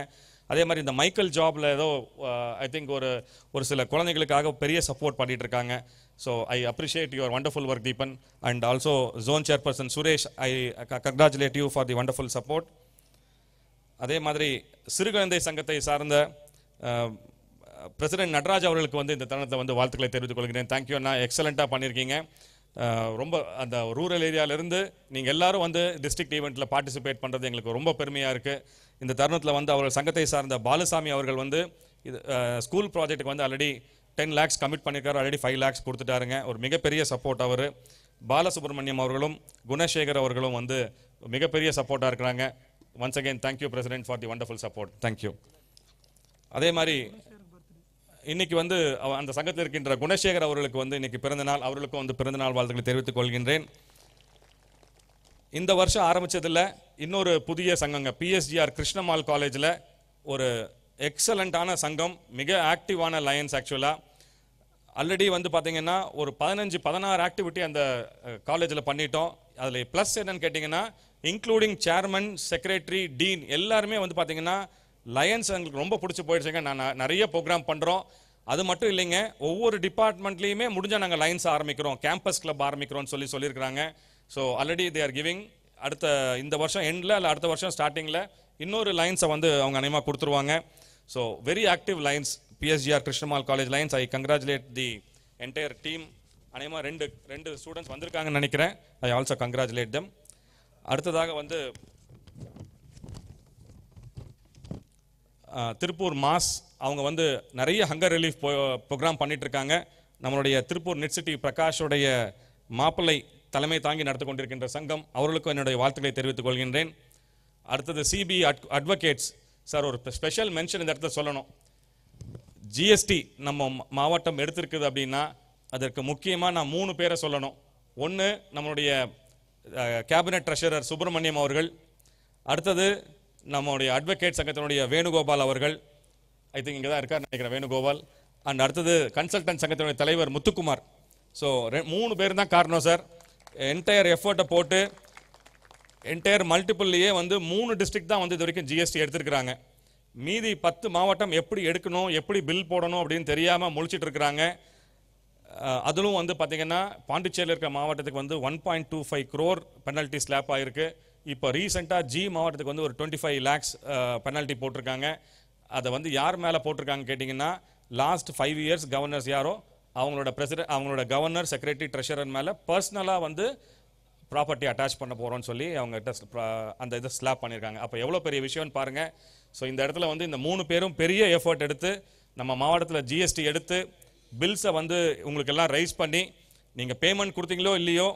அதே மாதிரி இந்த மைக்கேல் ஜாப்ல ஏதோ ஐ uh, திங்க் ஒரு ஒரு சில குழந்தைகளுக்காக பெரிய சப்போர்ட் பண்ணிட்டு இருக்காங்க so I appreciate your wonderful work Deepan and also zone chairperson Suresh I congratulate you for the wonderful support அதே மாதிரி சிறுகுழந்தை சங்கத்தை சார்ந்த பிரசிடென்ட் uh, நடராஜ் அவர்களுக்கு வந்து இந்த தருணத்தை வந்து வாழ்த்துக்களை தெரிவித்துக் கொள்கிறேன் தேங்க்யூ அண்ணா எக்ஸலண்ட்டாக பண்ணியிருக்கீங்க ரொம்ப அந்த ரூரல் ஏரியாவிலேருந்து நீங்கள் எல்லாரும் வந்து டிஸ்ட்ரிக்ட் ஈவெண்ட்டில் பார்ட்டிசிபேட் பண்ணுறது எங்களுக்கு ரொம்ப பெருமையாக இருக்குது இந்த தருணத்தில் வந்து அவர்கள் சங்கத்தை சார்ந்த பாலசாமி அவர்கள் வந்து இது ஸ்கூல் ப்ராஜெக்ட்டுக்கு வந்து ஆல்ரெடி டென் லேக்ஸ் கமிட் பண்ணியிருக்காரு ஆல்ரெடி ஃபைவ் லேக்ஸ் கொடுத்துட்டாருங்க ஒரு மிகப்பெரிய சப்போர்ட் அவர் பாலசுப்ரமணியம் அவர்களும் குணசேகர் அவர்களும் வந்து மிகப்பெரிய சப்போர்ட்டாக இருக்கிறாங்க once again thank you president for the wonderful support thank you அதே மாதிரி இன்னைக்கு வந்து அந்த சங்கத்தில் இருக்கின்ற குணசேகர் அவர்களுக்கு வந்து இன்னைக்கு பிறந்தநாள் அவர்களுக்கும் வந்து பிறந்தநாள் வாழ்த்துக்களை தெரிவித்துக் கொள்கின்றேன் இந்த வருஷம் ஆரம்பித்ததில் இன்னொரு புதிய சங்கங்க பிஎஸ்ஜிஆர் கிருஷ்ணமால் காலேஜில் ஒரு எக்ஸலண்ட்டான சங்கம் மிக ஆக்டிவான லயன்ஸ் ஆக்சுவலாக ஆல்ரெடி வந்து பார்த்திங்கன்னா ஒரு பதினஞ்சு பதினாறு ஆக்டிவிட்டி அந்த காலேஜில் பண்ணிட்டோம் அதில் ப்ளஸ் என்னன்னு கேட்டிங்கன்னா இன்க்ளூடிங் சேர்மன் செக்ரட்டரி டீன் எல்லாருமே வந்து பார்த்திங்கன்னா லயன்ஸ் எங்களுக்கு ரொம்ப பிடிச்சி போயிடுச்சுங்க நான் நிறைய ப்ரோக்ராம் பண்ணுறோம் அது மட்டும் இல்லைங்க ஒவ்வொரு டிபார்ட்மெண்ட்லேயுமே முடிஞ்சால் நாங்கள் லைன்ஸ் ஆரம்பிக்கிறோம் கேம்பஸ் கிளப் ஆரம்பிக்கிறோம்னு சொல்லி சொல்லியிருக்கிறாங்க so already they are giving அடுத்த இந்த வருஷம் எண்டில் இல்லை அடுத்த வருஷம் ஸ்டார்டிங்கில் இன்னொரு லைன்ஸை வந்து அவங்க அநேகமாக கொடுத்துருவாங்க so very active lions PSGR Krishnammal college lions I congratulate the entire team அனைமா ரெண்டு ரெண்டு ஸ்டூடெண்ட்ஸ் வந்திருக்காங்கன்னு நினைக்கிறேன் ஐ ஆல்சோ கங்க்ராச்சுலேட் தம் அடுத்ததாக வந்து திருப்பூர் மாஸ் அவங்க வந்து நிறைய ஹங்கர் ரிலீஃப் ப்ரோக்ராம் பண்ணிகிட்ருக்காங்க நம்மளுடைய திருப்பூர் நெட் சிட்டி பிரகாஷோடைய மாப்பிள்ளை தலைமை தாங்கி நடத்தி கொண்டிருக்கின்ற சங்கம் அவர்களுக்கும் என்னுடைய வாழ்த்துக்களை தெரிவித்துக் கொள்கின்றேன் அடுத்தது சிபி அட் அட்வொகேட்ஸ் சார் ஒரு ஸ்பெஷல் மென்ஷன் இந்த இடத்துல சொல்லணும் ஜிஎஸ்டி நம்ம மாவட்டம் எடுத்திருக்குது அப்படின்னா அதற்கு முக்கியமாக நான் மூணு பேரை சொல்லணும் ஒன்று நம்மளுடைய கேபினட் ட்ரெஷரர் சுப்பிரமணியம் அவர்கள் அடுத்தது நம்முடைய அட்வொகேட் சங்கத்தினுடைய வேணுகோபால் அவர்கள் ஐ திங்க் இங்கே தான் இருக்கார் நினைக்கிறேன் வேணுகோபால் அண்ட் அடுத்தது கன்சல்டன்ட் சங்கத்தினுடைய தலைவர் முத்துக்குமார் ஸோ மூணு பேர் தான் காரணம் சார் என்டையர் எஃபர்ட்டை போட்டு என்டையர் மல்டிபிள்லேயே வந்து மூணு டிஸ்ட்ரிக்ட் தான் வந்து இது வரைக்கும் ஜிஎஸ்டி எடுத்திருக்கிறாங்க மீதி பத்து மாவட்டம் எப்படி எடுக்கணும் எப்படி பில் போடணும் அப்படின்னு தெரியாமல் முழிச்சிட்டு இருக்கிறாங்க அதிலும் வந்து பார்த்திங்கன்னா பாண்டிச்சேரியில் இருக்கிற மாவட்டத்துக்கு வந்து one point two five crore penalty slab ஆகிருக்கு இப்போ ரீசெண்டாக ஜி மாவட்டத்துக்கு வந்து ஒரு டுவெண்ட்டி ஃபைவ் லேக்ஸ் பெனால்ட்டி போட்டிருக்காங்க அதை வந்து யார் மேலே போட்டிருக்காங்க கேட்டிங்கன்னா லாஸ்ட் ஃபைவ் இயர்ஸ் கவர்னர்ஸ் யாரோ அவங்களோட பிரசிட அவங்களோட கவர்னர் செக்ரட்டரி ட்ரெஷரர் மேலே பர்சனலாக வந்து ப்ராப்பர்ட்டி அட்டாச் பண்ண போகிறோன்னு சொல்லி அவங்க அவங்ககிட்ட அந்த இதை ஸ்லாப் பண்ணியிருக்காங்க அப்போ எவ்வளோ பெரிய விஷயம்னு பாருங்கள் ஸோ இந்த இடத்துல வந்து இந்த மூணு பேரும் பெரிய எஃபர்ட் எடுத்து நம்ம மாவட்டத்தில் ஜிஎஸ்டி எடுத்து பில்ஸை வந்து உங்களுக்கு எல்லாம் ரைஸ் பண்ணி நீங்கள் பேமெண்ட் கொடுத்தீங்களோ இல்லையோ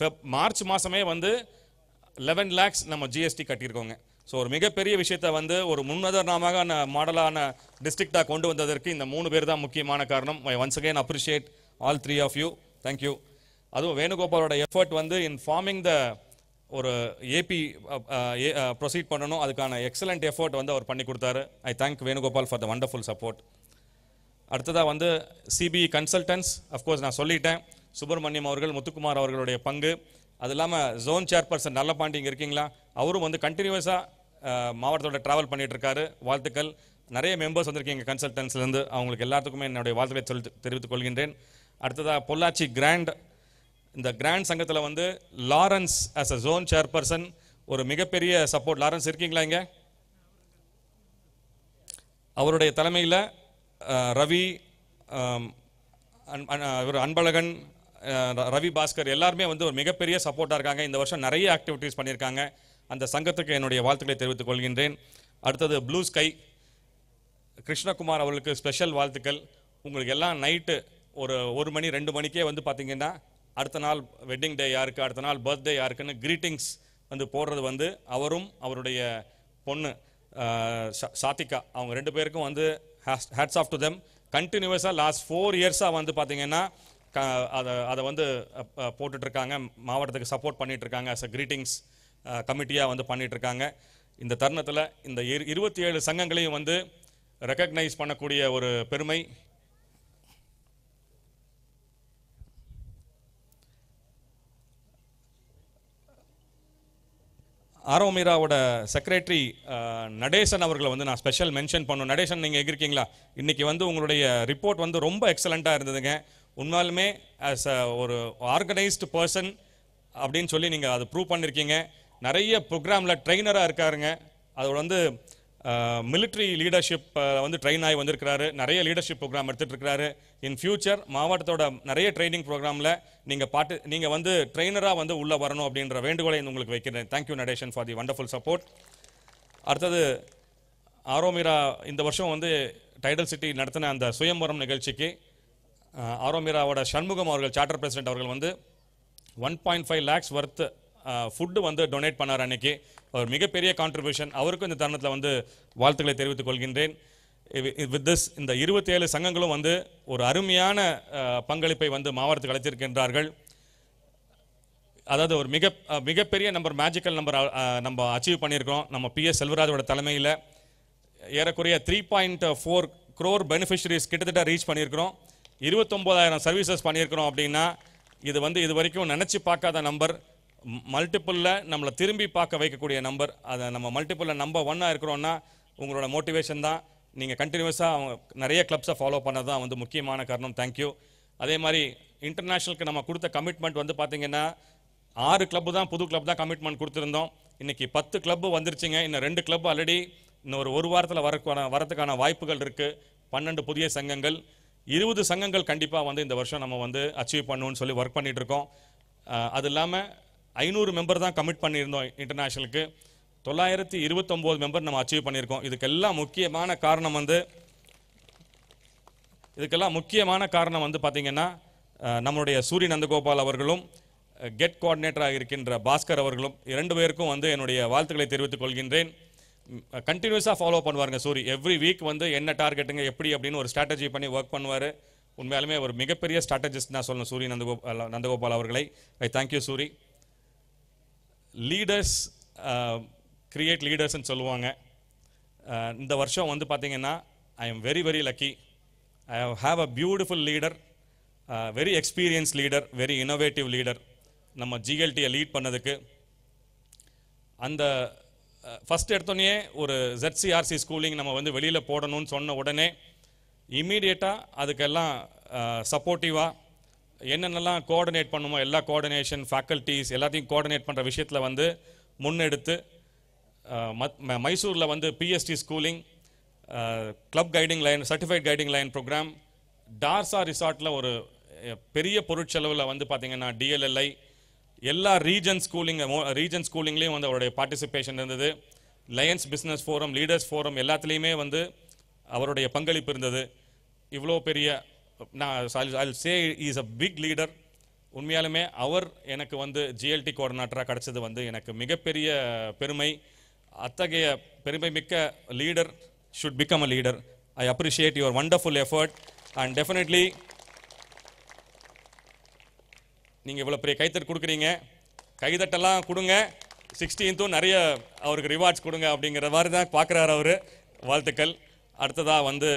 ஃபெப் மார்ச் மாதமே வந்து லெவன் லேக்ஸ் நம்ம ஜிஎஸ்டி கட்டியிருக்கோங்க ஸோ ஒரு மிகப்பெரிய விஷயத்தை வந்து ஒரு முன்னுதாரணமாக மாடலான டிஸ்ட்ரிக்டாக கொண்டு வந்ததற்கு இந்த மூணு பேர் தான் முக்கியமான காரணம் I once again appreciate all three of you thank you அதுவும் வேணுகோபாலோட எஃபர்ட் வந்து இன் ஃபார்மிங் த ஒரு ஏபி ப்ரொசீட் பண்ணணும் அதுக்கான எக்ஸலண்ட் எஃபர்ட் வந்து அவர் பண்ணி கொடுத்தாரு I thank Venugopal for the wonderful support அடுத்ததாக வந்து சிபிஇ கன்சல்டன்ஸ் அஃப்கோர்ஸ் நான் சொல்லிட்டேன் சுப்பிரமணியம் அவர்கள் முத்துக்குமார் அவர்களுடைய பங்கு அது இல்லாமல் ஜோன் சேர்பர்சன் நல்லபாண்டி இங்கே இருக்கீங்களா அவரும் வந்து கண்டினியூஸாக மாவட்டத்தோட ட்ராவல் பண்ணிகிட்டு இருக்காரு வாழ்த்துக்கள் நிறைய மெம்பர்ஸ் வந்திருக்கீங்க கன்சல்டன்ஸ்லேருந்து அவங்களுக்கு எல்லாத்துக்குமே என்னுடைய வாழ்த்துக்களை சொல்லி தெரிவித்துக் கொள்கின்றேன் அடுத்ததாக பொள்ளாச்சி கிராண்ட் இந்த கிராண்ட் சங்கத்தில் வந்து Lawrence as a zone chairperson ஒரு மிகப்பெரிய சப்போர்ட் லாரன்ஸ் இருக்கீங்களா இங்கே அவருடைய தலைமையில் ரவி இவர் அன்பழகன் ரவி பாஸ்கர் எல்லாருமே வந்து ஒரு மிகப்பெரிய சப்போர்ட்டாக இருக்காங்க இந்த வருஷம் நிறைய ஆக்டிவிட்டீஸ் பண்ணியிருக்காங்க அந்த சங்கத்துக்கு என்னுடைய வாழ்த்துக்களை தெரிவித்துக் கொள்கின்றேன் அடுத்தது ப்ளூ ஸ்கை கிருஷ்ணகுமார் அவர்களுக்கு ஸ்பெஷல் வாழ்த்துக்கள் உங்களுக்கு எல்லாம் நைட்டு ஒரு ஒரு மணி ரெண்டு மணிக்கே வந்து பார்த்தீங்கன்னா அடுத்த நாள் வெட்டிங் டே யாருக்கு அடுத்த நாள் பர்த்டே யாருக்குன்னு க்ரீட்டிங்ஸ் வந்து போடுறது வந்து அவரும் அவருடைய பொண்ணு சாத்திகா அவங்க ரெண்டு பேருக்கும் வந்து ஹேட்ஸ் ஆஃப் டு தெம் கண்டினியூஸாக லாஸ்ட் ஃபோர் இயர்ஸாக வந்து பார்த்தீங்கன்னா அதை அதை வந்து போட்டுட்ருக்காங்க மாவட்டத்துக்கு சப்போர்ட் பண்ணிகிட்ருக்காங்க அஸ் அ கிரீட்டிங்ஸ் கமிட்டியாக வந்து பண்ணிகிட்ருக்காங்க இந்த தருணத்தில் இந்த இரு இருபத்தி ஏழு சங்கங்களையும் வந்து ரெக்கக்னைஸ் பண்ணக்கூடிய ஒரு பெருமை ஆரோமீராவோட செக்ரட்டரி நடேசன் அவர்களை வந்து நான் ஸ்பெஷல் மென்ஷன் பண்ணணும் நடேசன் நீங்கள் இருக்கீங்களா இன்றைக்கி வந்து உங்களுடைய ரிப்போர்ட் வந்து ரொம்ப எக்ஸலண்ட்டாக இருந்ததுங்க உண்மையாலுமே ஆஸ் அ ஒரு ஆர்கனைஸ்டு பர்சன் அப்படின்னு சொல்லி நீங்கள் அதை ப்ரூவ் பண்ணியிருக்கீங்க நிறைய ப்ரோக்ராமில் ட்ரெயினராக இருக்காருங்க அதோட வந்து மிலிட்ரி லீடர்ஷிப்பை வந்து ட்ரெயின் ஆகி வந்திருக்கிறாரு நிறைய லீடர்ஷிப் ப்ரோக்ராம் எடுத்துகிட்டு இருக்கிறாரு இன் ஃபியூச்சர் மாவட்டத்தோட நிறைய ட்ரைனிங் ப்ரோக்ராமில் நீங்கள் பாட்டு நீங்கள் வந்து ட்ரெயினராக வந்து உள்ளே வரணும் அப்படின்ற வேண்டுகோளை உங்களுக்கு வைக்கிறேன் thank you Nadesan for the wonderful support அடுத்தது ஆரோமிரா இந்த வருஷம் வந்து டைடல் சிட்டி நடத்தின அந்த சுயம்பரம் நிகழ்ச்சிக்கு அரோமிராவோட சண்முகம் அவர்கள் சார்ட்டர் பிரசிடென்ட் அவர்கள் வந்து one point five lakhs worth food வந்து டொனேட் பண்ணார் அன்னைக்கு ஒரு மிகப்பெரிய கான்ட்ரிபியூஷன் அவருக்கும் இந்த தருணத்தில் வந்து வாழ்த்துக்களை தெரிவித்துக் கொள்கின்றேன் வித் திஸ் இந்த இருபத்தி ஏழு சங்கங்களும் வந்து ஒரு அருமையான பங்களிப்பை வந்து மாவட்டத்துக்கு அழைத்திருக்கின்றார்கள் அதாவது ஒரு மிக மிகப்பெரிய நம்பர் மேஜிக்கல் நம்பர் நம்ம அச்சீவ் பண்ணியிருக்கிறோம் நம்ம பி எஸ் செல்வராஜோட தலைமையில் ஏறக்குறைய three point four crore beneficiaries கிட்டத்தட்ட ரீச் பண்ணியிருக்கிறோம் இருபத்தொம்போதாயிரம் சர்வீசஸ் பண்ணியிருக்கிறோம் அப்படின்னா இது வந்து இது வரைக்கும் நினச்சி பார்க்காத நம்பர் மல்டிப்புளில் நம்மளை திரும்பி பார்க்க வைக்கக்கூடிய நம்பர் அதை நம்ம மல்டிப்புளில் நம்பர் ஒன்னாக இருக்கிறோன்னா உங்களோட மோட்டிவேஷன் தான் நீங்கள் கண்டினியூஸாக அவங்க நிறைய கிளப்ஸை ஃபாலோ பண்ணது தான் வந்து முக்கியமான காரணம் தேங்க்யூ அதே மாதிரி இன்டர்நேஷ்னலுக்கு நம்ம கொடுத்த கமிட்மெண்ட் வந்து பார்த்திங்கன்னா ஆறு கிளப்பு தான் புது கிளப் தான் கமிட்மெண்ட் கொடுத்துருந்தோம் இன்றைக்கி பத்து கிளப்பு வந்துருச்சுங்க இன்னும் ரெண்டு கிளப் ஆல்ரெடி இன்னும் ஒரு ஒரு வாரத்தில் வரக்கான வரத்துக்கான வாய்ப்புகள் இருக்குது பன்னெண்டு புதிய சங்கங்கள் இருபது சங்கங்கள் கண்டிப்பாக வந்து இந்த வருஷம் நம்ம வந்து அச்சீவ் பண்ணணும்னு சொல்லி ஒர்க் பண்ணிகிட்டு இருக்கோம் அது இல்லாமல் ஐநூறு மெம்பர் தான் கமிட் பண்ணியிருந்தோம் இன்டர்நேஷ்னலுக்கு தொள்ளாயிரத்தி இருபத்தொம்போது மெம்பர் நம்ம அச்சீவ் பண்ணியிருக்கோம் இதுக்கெல்லாம் முக்கியமான காரணம் வந்து இதுக்கெல்லாம் முக்கியமான காரணம் வந்து பார்த்திங்கன்னா நம்மளுடைய சூரிய நந்தகோபால் அவர்களும் கெட் கோஆர்டினேட்டராக இருக்கின்ற பாஸ்கர் அவர்களும் இரண்டு பேருக்கும் வந்து என்னுடைய வாழ்த்துக்களை தெரிவித்துக் கொள்கின்றேன் கண்டினியூஸாக ஃபாலோ பண்ணுவாருங்க சூரி எவ்ரி வீக் வந்து என்ன டார்கெட்டுங்க எப்படி அப்படின்னு ஒரு ஸ்ட்ராட்டஜி பண்ணி ஒர்க் பண்ணுவார் உண்மையாலுமே ஒரு மிகப்பெரிய ஸ்ட்ராட்டஜிஸ்ட் நான் சொல்லணும் சூரி நந்தகோபால் நந்தகோபால் அவர்களை I thank you Suri leaders create லீடர்ஸ்னு சொல்லுவாங்க இந்த வருஷம் வந்து பார்த்தீங்கன்னா I am very very lucky I have a beautiful leader very experience leader very innovative leader நம்ம ஜிஎல்டியை லீட் பண்ணதுக்கு அந்த ஃபஸ்ட் எடுத்தோடனே ஒரு ஜெட்சிஆர்சி ஸ்கூலிங் நம்ம வந்து வெளியில் போடணும்னு சொன்ன உடனே இமீடியட்டாக அதுக்கெல்லாம் சப்போர்ட்டிவாக என்னென்னலாம் கோஆர்டினேட் பண்ணுமோ எல்லா கோஆர்டினேஷன் ஃபேக்கல்ட்டிஸ் எல்லாத்தையும் கோஆர்டினேட் பண்ணுற விஷயத்தில் வந்து முன்னெடுத்து மத் மைசூரில் வந்து BST schooling club guiding line certified guiding line programme டார்சா ரிசார்ட்டில் ஒரு பெரிய பொருட்செலவில் வந்து பார்த்திங்கன்னா டிஎல்எல்ஐ எல்லா ரீஜன் ஸ்கூலிங் ரீஜன் ஸ்கூலிங்லேயும் வந்து அவருடைய பார்ட்டிசிபேஷன் இருந்தது lions business forum leaders forum எல்லாத்துலேயுமே வந்து அவருடைய பங்களிப்பு இருந்தது இவ்வளோ பெரிய நான் I say is a big leader உண்மையாலுமே அவர் எனக்கு வந்து ஜிஎல்டி கோஆர்டினேட்டராக கிடச்சது வந்து எனக்கு மிகப்பெரிய பெருமை அத்தகைய பெருமை மிக்க leader should become a leader I appreciate your wonderful effort and definitely நீங்கள் இவ்வளோ பெரிய கைத்தட்டு கொடுக்குறீங்க கைதட்டெல்லாம் கொடுங்க சிக்ஸ்டீன்த்தும் நிறைய அவருக்கு ரிவார்ட்ஸ் கொடுங்க அப்படிங்கிற மாதிரி தான் பார்க்குறாரு அவர் வாழ்த்துக்கள் அடுத்ததாக வந்து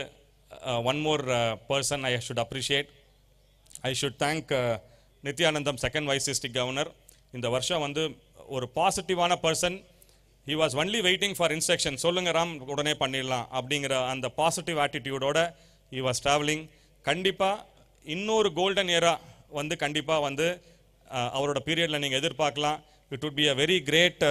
one more person I should appreciate I should thank Nithyanandam second vice district governor இந்த வருஷம் வந்து ஒரு பாசிட்டிவான person he was only waiting for instruction சொல்லுங்க ராம் உடனே பண்ணிடலாம் அப்படிங்கிற அந்த பாசிட்டிவ் ஆட்டிடியூடோட ஹி வாஸ் ட்ராவலிங் கண்டிப்பாக இன்னொரு கோல்டன் ஏரா வந்து கண்டிப்பாக வந்து அவரோட பீரியடில் நீங்கள் எதிர்பார்க்கலாம் it would be a very great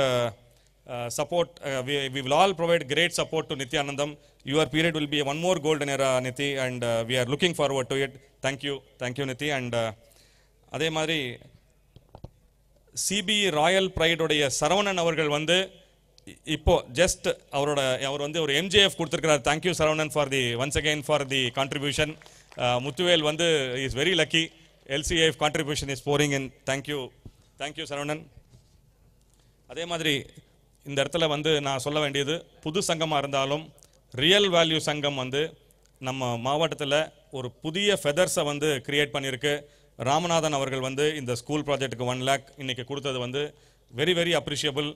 support we will all provide great support to Nithyanandam your period will be one more golden era Nidhi and we are looking forward to it thank you thank you Nidhi and அதே மாதிரி CP Royal ப்ரைடுடைய Saravanan அவர்கள் வந்து இப்போ just அவரோட அவர் வந்து ஒரு MGF கொடுத்துருக்கிறார் thank you Saravanan for the once again for the contribution Muthuvel வந்து is very lucky LCIF contribution is pouring in thank you thank you Saravanan அதே மாதிரி இந்த இடத்துல வந்து நான் சொல்ல வேண்டியது புது சங்கமாக இருந்தாலும் ரியல் வேல்யூ சங்கம் வந்து நம்ம மாவட்டத்தில் ஒரு புதிய ஃபெதர்ஸை வந்து கிரியேட் பண்ணியிருக்கு ராமநாதன் அவர்கள் வந்து இந்த ஸ்கூல் ப்ராஜெக்ட்டுக்கு ஒன் லேக் இன்றைக்கி கொடுத்தது வந்து வெரி வெரி அப்ரிஷியபிள்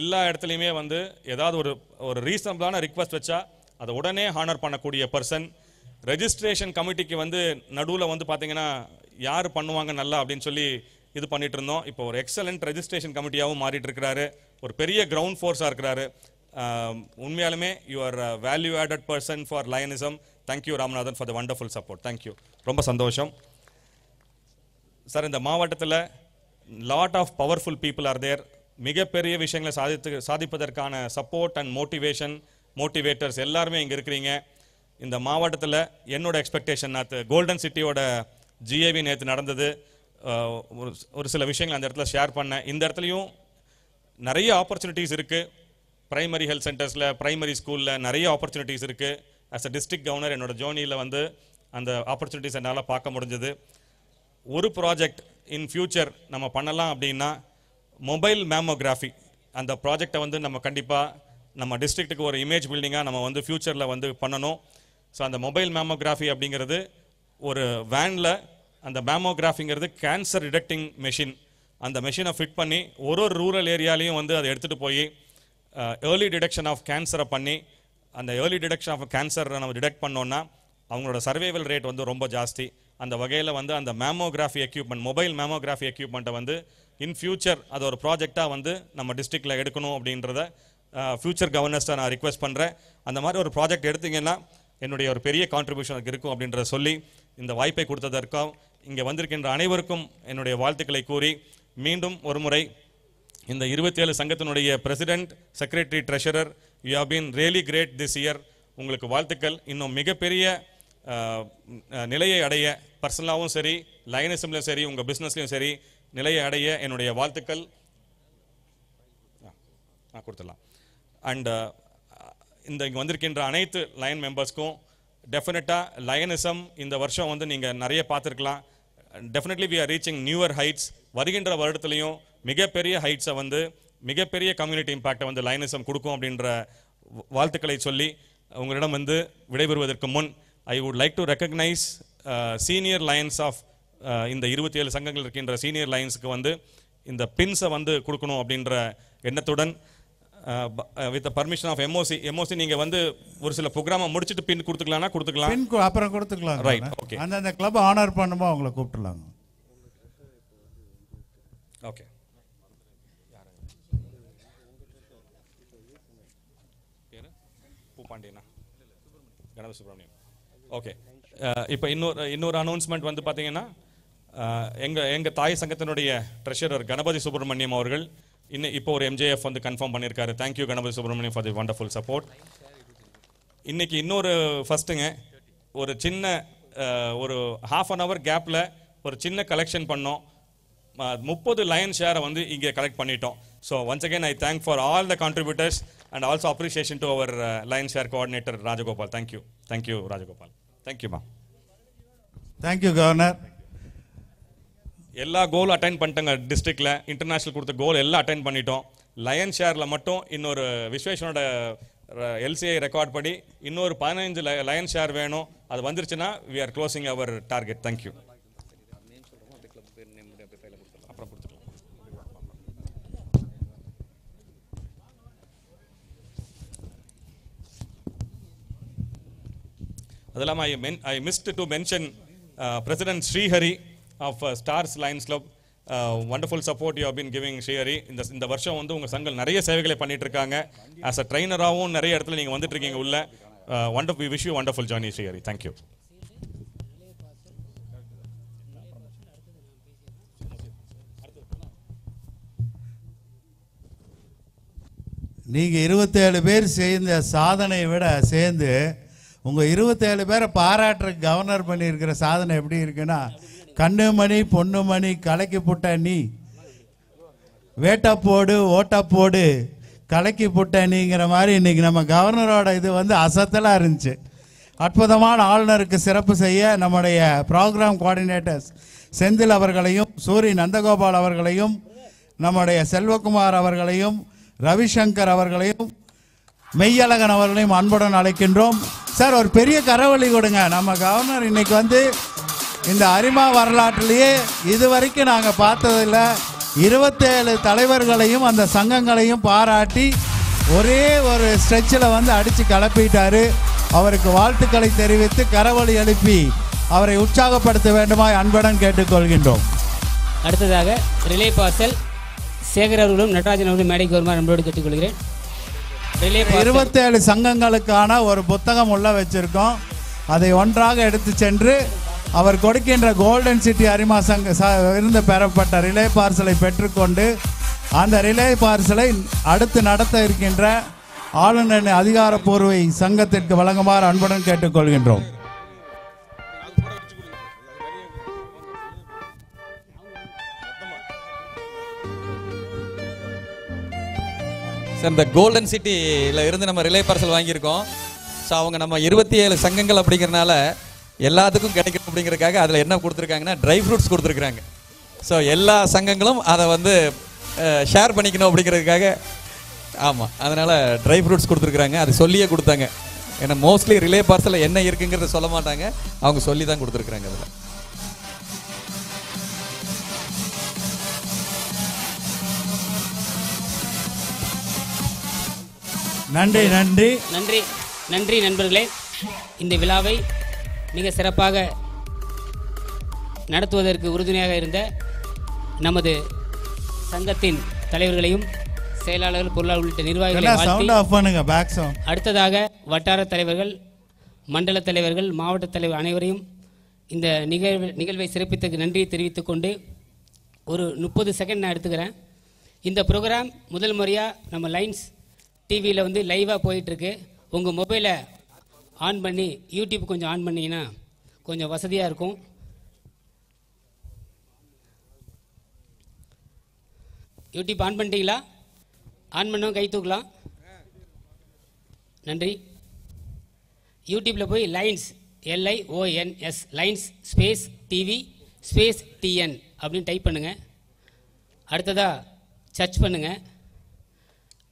எல்லா இடத்துலையுமே வந்து ஏதாவது ஒரு ஒரு ரீசனபிளான ரிக்வஸ்ட் வச்சா அதை உடனே ஹானர் பண்ணக்கூடிய பர்சன் ரெஜிஸ்ட்ரேஷன் கமிட்டிக்கு வந்து நடுவில் வந்து பார்த்தீங்கன்னா யார் பண்ணுவாங்க நல்லா அப்படின்னு சொல்லி இது பண்ணிட்டு இருந்தோம் இப்போ ஒரு எக்ஸலண்ட் ரெஜிஸ்ட்ரேஷன் கமிட்டியாகவும் மாறிட்டு இருக்கிறாரு ஒரு பெரிய கிரவுண்ட் ஃபோர்ஸாக இருக்கிறாரு உண்மையாலுமே your value added person for lionism thank you Ramanathan for the wonderful support thank you ரொம்ப சந்தோஷம் சார் இந்த மாவட்டத்தில் lot of powerful people are there மிகப்பெரிய விஷயங்களை சாதித்து சாதிப்பதற்கான சப்போர்ட் அண்ட் மோட்டிவேஷன் மோட்டிவேட்டர்ஸ் எல்லாருமே இங்கே இருக்கிறீங்க இந்த மாவட்டத்தில் என்னோட எக்ஸ்பெக்டேஷன் நேற்று கோல்டன் சிட்டியோட ஜிஏவி நேற்று நடந்தது ஒரு ஒரு சில விஷயங்கள் அந்த இடத்துல ஷேர் பண்ணேன் இந்த இடத்துலையும் நிறைய ஆப்பர்ச்சுனிட்டிஸ் இருக்குது ப்ரைமரி ஹெல்த் சென்டர்ஸில் ப்ரைமரி ஸ்கூலில் நிறைய ஆப்பர்ச்சுனிட்டிஸ் இருக்குது அஸ் அ டிஸ்ட்ரிக் கவர்னர் என்னோடய ஜோனியில் வந்து அந்த ஆப்பர்ச்சுனிட்டிஸ் என்னால் பார்க்க முடிஞ்சது ஒரு ப்ராஜெக்ட் இன் ஃப்யூச்சர் நம்ம பண்ணலாம் அப்படின்னா மொபைல் மேமோகிராஃபி அந்த ப்ராஜெக்டை வந்து நம்ம கண்டிப்பாக நம்ம டிஸ்ட்ரிக்ட்டுக்கு ஒரு இமேஜ் பில்டிங்காக நம்ம வந்து ஃப்யூச்சரில் வந்து பண்ணணும் ஸோ அந்த மொபைல் மேமோகிராஃபி அப்படிங்கிறது ஒரு வேனில் அந்த மேமோகிராஃபிங்கிறது கேன்சர் டிடெக்டிங் மெஷின் அந்த மெஷினை ஃபிட் பண்ணி ஒரு ஒரு ரூரல் ஏரியாலையும் வந்து அதை எடுத்துகிட்டு போய் ஏர்லி டிடெக்ஷன் ஆஃப் கேன்சரை பண்ணி அந்த ஏர்லி டிடெக்ஷன் ஆஃப் கேன்சரை நம்ம டிடெக்ட் பண்ணோன்னா அவங்களோட சர்வைவல் ரேட் வந்து ரொம்ப ஜாஸ்தி அந்த வகையில் வந்து அந்த மேமோகிராஃபி எக்யூப்மெண்ட் மொபைல் மேமோகிராஃபி எக்யூப்மெண்ட்டை வந்து இன் ஃபியூச்சர் அது ஒரு ப்ராஜெக்டாக வந்து நம்ம டிஸ்ட்ரிக்டில் எடுக்கணும் அப்படின்றத ஃப்யூச்சர் கவர்னர்ஸ்ட்டை நான் ரிக்வெஸ்ட் பண்ணுறேன் அந்த மாதிரி ஒரு ப்ராஜெக்ட் எடுத்திங்கன்னா என்னுடைய ஒரு பெரிய கான்ட்ரிபியூஷன் அதுக்கு இருக்கும் அப்படின்றத சொல்லி இந்த வாய்ப்பை கொடுத்ததற்கும் இங்கே வந்திருக்கின்ற அனைவருக்கும் என்னுடைய வாழ்த்துக்களை கூறி மீண்டும் ஒரு முறை இந்த இருபத்தி ஏழு சங்கத்தினுடைய president secretary treasurer you have been really great this year உங்களுக்கு வாழ்த்துக்கள் இன்னும் மிகப்பெரிய நிலையை அடைய பர்சனலாகவும் சரி லயனிசம்லையும் சரி உங்கள் பிஸ்னஸ்லையும் சரி நிலையை அடைய என்னுடைய வாழ்த்துக்கள் கொடுத்துடலாம் அண்ட் இந்த இங்கே வந்திருக்கின்ற அனைத்து லயன் மெம்பர்ஸ்க்கும் டெஃபினட்டாக லயனிசம் இந்த வருஷம் வந்து நீங்கள் நிறைய பார்த்துருக்கலாம் definitely we are reaching newer heights வருகின்ற வருடத்துலையும் மிகப்பெரிய ஹைட்ஸை வந்து மிகப்பெரிய கம்யூனிட்டி இம்பாக்டை வந்து லயனிசம் கொடுக்கும் அப்படின்ற வாழ்த்துக்களை சொல்லி உங்களிடம் வந்து விடைபெறுவதற்கு முன் I would like to recognise senior lions of இந்த இருபத்தி ஏழு சங்கங்கள் இருக்கின்ற சீனியர் லயன்ஸுக்கு வந்து இந்த பின்ஸை வந்து கொடுக்கணும் அப்படின்ற எண்ணத்துடன் with permission of MOC MOC நீங்க வந்து ஒரு சில புரோகிராம் முடிச்சிட்டு பின் கொடுத்துக்கலாம்னா கொடுத்துக்கலாம் பின் அப்புறம் கொடுத்துக்கலாம் ரைட் ஓகே அந்த அந்த கிளப் ஆனர் பண்ணுமா அவங்கள கூப்பிட்டுலாங்க ஓகே பூபாண்டியனா கணபதி சுப்ரமணியம் ஓகே இப்போ இன்னொரு இன்னொரு அனௌன்ஸ்மெண்ட் வந்து பார்த்தீங்கன்னா எங்கள் எங்கள் தாய் சங்கத்தினுடைய ட்ரெஷரர் கணபதி சுப்பிரமணியம் அவர்கள் இன்னும் இப்போ ஒரு எம்ஜேஎஃப் வந்து கன்ஃபார்ம் பண்ணியிருக்காரு thank you Ganapathi Subramaniam for the wonderful support இன்னைக்கு இன்னொரு ஃபஸ்ட்டுங்க ஒரு சின்ன ஒரு ஹாஃப் அன் ஹவர் கேப்பில் ஒரு சின்ன கலெக்ஷன் பண்ணோம் முப்பது லயன் ஷேரை வந்து இங்கே கலெக்ட் பண்ணிட்டோம் so once again I thank for all the contributors and also appreciation to our lion share coordinator Rajagopal thank you thank you Rajagopal thank you மா தேங்க்யூ கவர்னர் எல்லா கோலும் அட்டைன் பண்ணிட்டேங்க டிஸ்ட்ரிக்டில் இன்டர்நேஷ்னல் கொடுத்த கோல் எல்லாம் அட்டைன் பண்ணிட்டோம் லயன் ஷேரில் மட்டும் இன்னொரு விஸ்வேஷனோட எல்சிஐ ரெக்கார்ட் படி இன்னொரு பதினஞ்சு லயன் ஷேர் வேணும் அது வந்துருச்சுன்னா we are closing our target thank you அது இல்லாமல் I men I missed to mention president Srihari of stars lions club wonderful support you been giving ஷியரி இந்த இந்த வருஷம் வந்து உங்கள் சங்கல் நிறைய சேவைகளை பண்ணிட்டு இருக்காங்க ஆஸ் அ ட்ரைனராகவும் நிறைய இடத்துல நீங்கள் வந்துட்டு இருக்கீங்க உள்ள wonderful wish you wonderful Johnny ஷியரி தேங்க்யூ நீங்கள் இருபத்தேழு பேர் சேர்ந்த சாதனையை விட சேர்ந்து உங்கள் இருபத்தேழு பேரை பாராட்டுற கவர்னர் பண்ணியிருக்கிற சாதனை எப்படி இருக்குன்னா கண்ணுமணி பொண்ணுமணி கலக்கி புட்ட நீ வேட்டா போடு ஓட்டா போடு கலக்கி புட்ட நீங்கிற மாதிரி இன்னைக்கு நம்ம கவர்னரோட இது வந்து அசத்தலாக இருந்துச்சு அற்புதமான ஆளுநருக்கு சிறப்பு செய்ய நம்முடைய ப்ரோக்ராம் கோஆர்டினேட்டர்ஸ் செந்தில் அவர்களையும் சூரி நந்தகோபால் அவர்களையும் நம்முடைய செல்வகுமார் அவர்களையும் ரவிசங்கர் அவர்களையும் மெய்யழகன் அவர்களையும் அன்புடன் அழைக்கின்றோம் சார் ஒரு பெரிய கரவழி கொடுங்க நம்ம கவர்னர் இன்னைக்கு வந்து இந்த அரிமா வரலாற்றிலேயே இதுவரைக்கும் நாங்கள் பார்த்ததில்ல இருபத்தேழு தலைவர்களையும் அந்த சங்கங்களையும் பாராட்டி ஒரே ஒரு ஸ்ட்ரெச்சில் வந்து அடித்து கிளப்பிட்டாரு அவருக்கு வாழ்த்துக்களை தெரிவித்து கரவழி எழுப்பி அவரை உற்சாகப்படுத்த வேண்டுமா அன்புடன் கேட்டுக்கொள்கின்றோம் அடுத்ததாக ரிலே பாசல் சேகர் அவர்களும் நடராஜன் அவர்களும் மேடைக்கு வருமா அன்போடு கேட்டுக்கொள்கிறேன் இருபத்தேழு சங்கங்களுக்கான ஒரு புத்தகம் உள்ள வச்சிருக்கோம் அதை ஒன்றாக எடுத்து சென்று அவர் கொடுக்கின்ற கோல்டன் சிட்டி அரிமா சங்க இருந்து பெறப்பட்ட ரிலே பார்சலை பெற்றுக்கொண்டு அந்த ரிலே பார்சலை அடுத்து நடத்த இருக்கின்ற ஆளுநர் அதிகாரப்பூர்வ சங்கத்திற்கு வழங்குமாறு அன்புடன் கேட்டுக்கொள்கின்றோம் இந்த கோல்டன் சிட்டியில் இருந்து நம்ம ரிலே பார்சல் வாங்கியிருக்கோம் ஸோ அவங்க நம்ம இருபத்தி ஏழு சங்கங்கள் அப்படிங்கிறனால எல்லாத்துக்கும் கிடைக்கணும் அப்படிங்கிறதுக்காக அதில் என்ன கொடுத்துருக்காங்கன்னா ட்ரை ஃப்ரூட்ஸ் கொடுத்துருக்குறாங்க ஸோ எல்லா சங்கங்களும் அதை வந்து ஷேர் பண்ணிக்கணும் அப்படிங்கிறதுக்காக ஆமாம் அதனால் ட்ரை ஃப்ரூட்ஸ் கொடுத்துருக்குறாங்க அது சொல்லியே கொடுத்தாங்க ஏன்னா மோஸ்ட்லி ரிலே பார்சலில் என்ன இருக்குங்கிறத சொல்ல மாட்டாங்க அவங்க சொல்லி தான் கொடுத்துருக்குறாங்க அதில் நன்றி நன்றி நன்றி நன்றி நண்பர்களே இந்த விழாவை மிக சிறப்பாக நடத்துவதற்கு உறுதுணையாக இருந்த நமது சங்கத்தின் தலைவர்களையும் செயலாளர்கள் பொருளாளர் உள்ளிட்ட நிர்வாகிகளையும் அடுத்ததாக வட்டார தலைவர்கள் மண்டல தலைவர்கள் மாவட்ட தலைவர் அனைவரையும் இந்த நிகழ்வு நிகழ்வை சிறப்பித்ததுக்கு நன்றியை தெரிவித்துக் கொண்டு ஒரு முப்பது செகண்ட் நான் எடுத்துக்கிறேன் இந்த ப்ரோக்ராம் முதல் முறையாக நம்ம லைன்ஸ் டிவியில் வந்து லைவாக போயிட்டுருக்கு உங்கள் மொபைலை ஆன் பண்ணி யூடியூப் கொஞ்சம் ஆன் பண்ணிங்கன்னா கொஞ்சம் வசதியாக இருக்கும் யூடியூப் ஆன் பண்ணிட்டீங்களா ஆன் பண்ணவும் கை தூக்கலாம் நன்றி யூடியூப்பில் போய் lions L I O N S lions space TV space TN அப்படின்னு டைப் பண்ணுங்கள் அடுத்ததாக சர்ச் பண்ணுங்கள்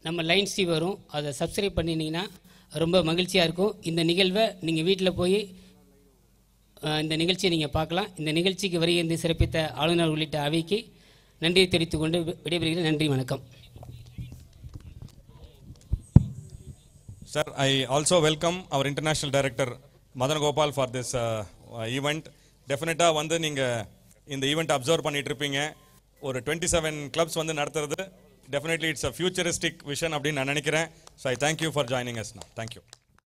நம்ம லைன்ஸ் டிவி வரும் அதை சப்ஸ்கிரைப் பண்ணினீங்கன்னா ரொம்ப மகிழ்ச்சியாக இருக்கும் இந்த நிகழ்வை நீங்கள் வீட்டில் போய் இந்த நிகழ்ச்சியை நீங்கள் பார்க்கலாம் இந்த நிகழ்ச்சிக்கு இருந்து சிறப்பித்த ஆளுநர் உள்ளிட்ட அவைக்கு நன்றியை தெரிவித்துக் கொண்டு விடைபெறுகிறேன் நன்றி வணக்கம் sir I also welcome our international director Madan Gopal for this event டெஃபினட்டாக வந்து நீங்கள் இந்த ஈவெண்ட் அப்சர்வ் இருப்பீங்க ஒரு டுவெண்ட்டி செவன் கிளப்ஸ் வந்து நடத்துறது definitely it's a futuristic vision அப்படின்னு நான் நினைக்கிறேன் so I thank you for joining us நான் தேங்க்யூ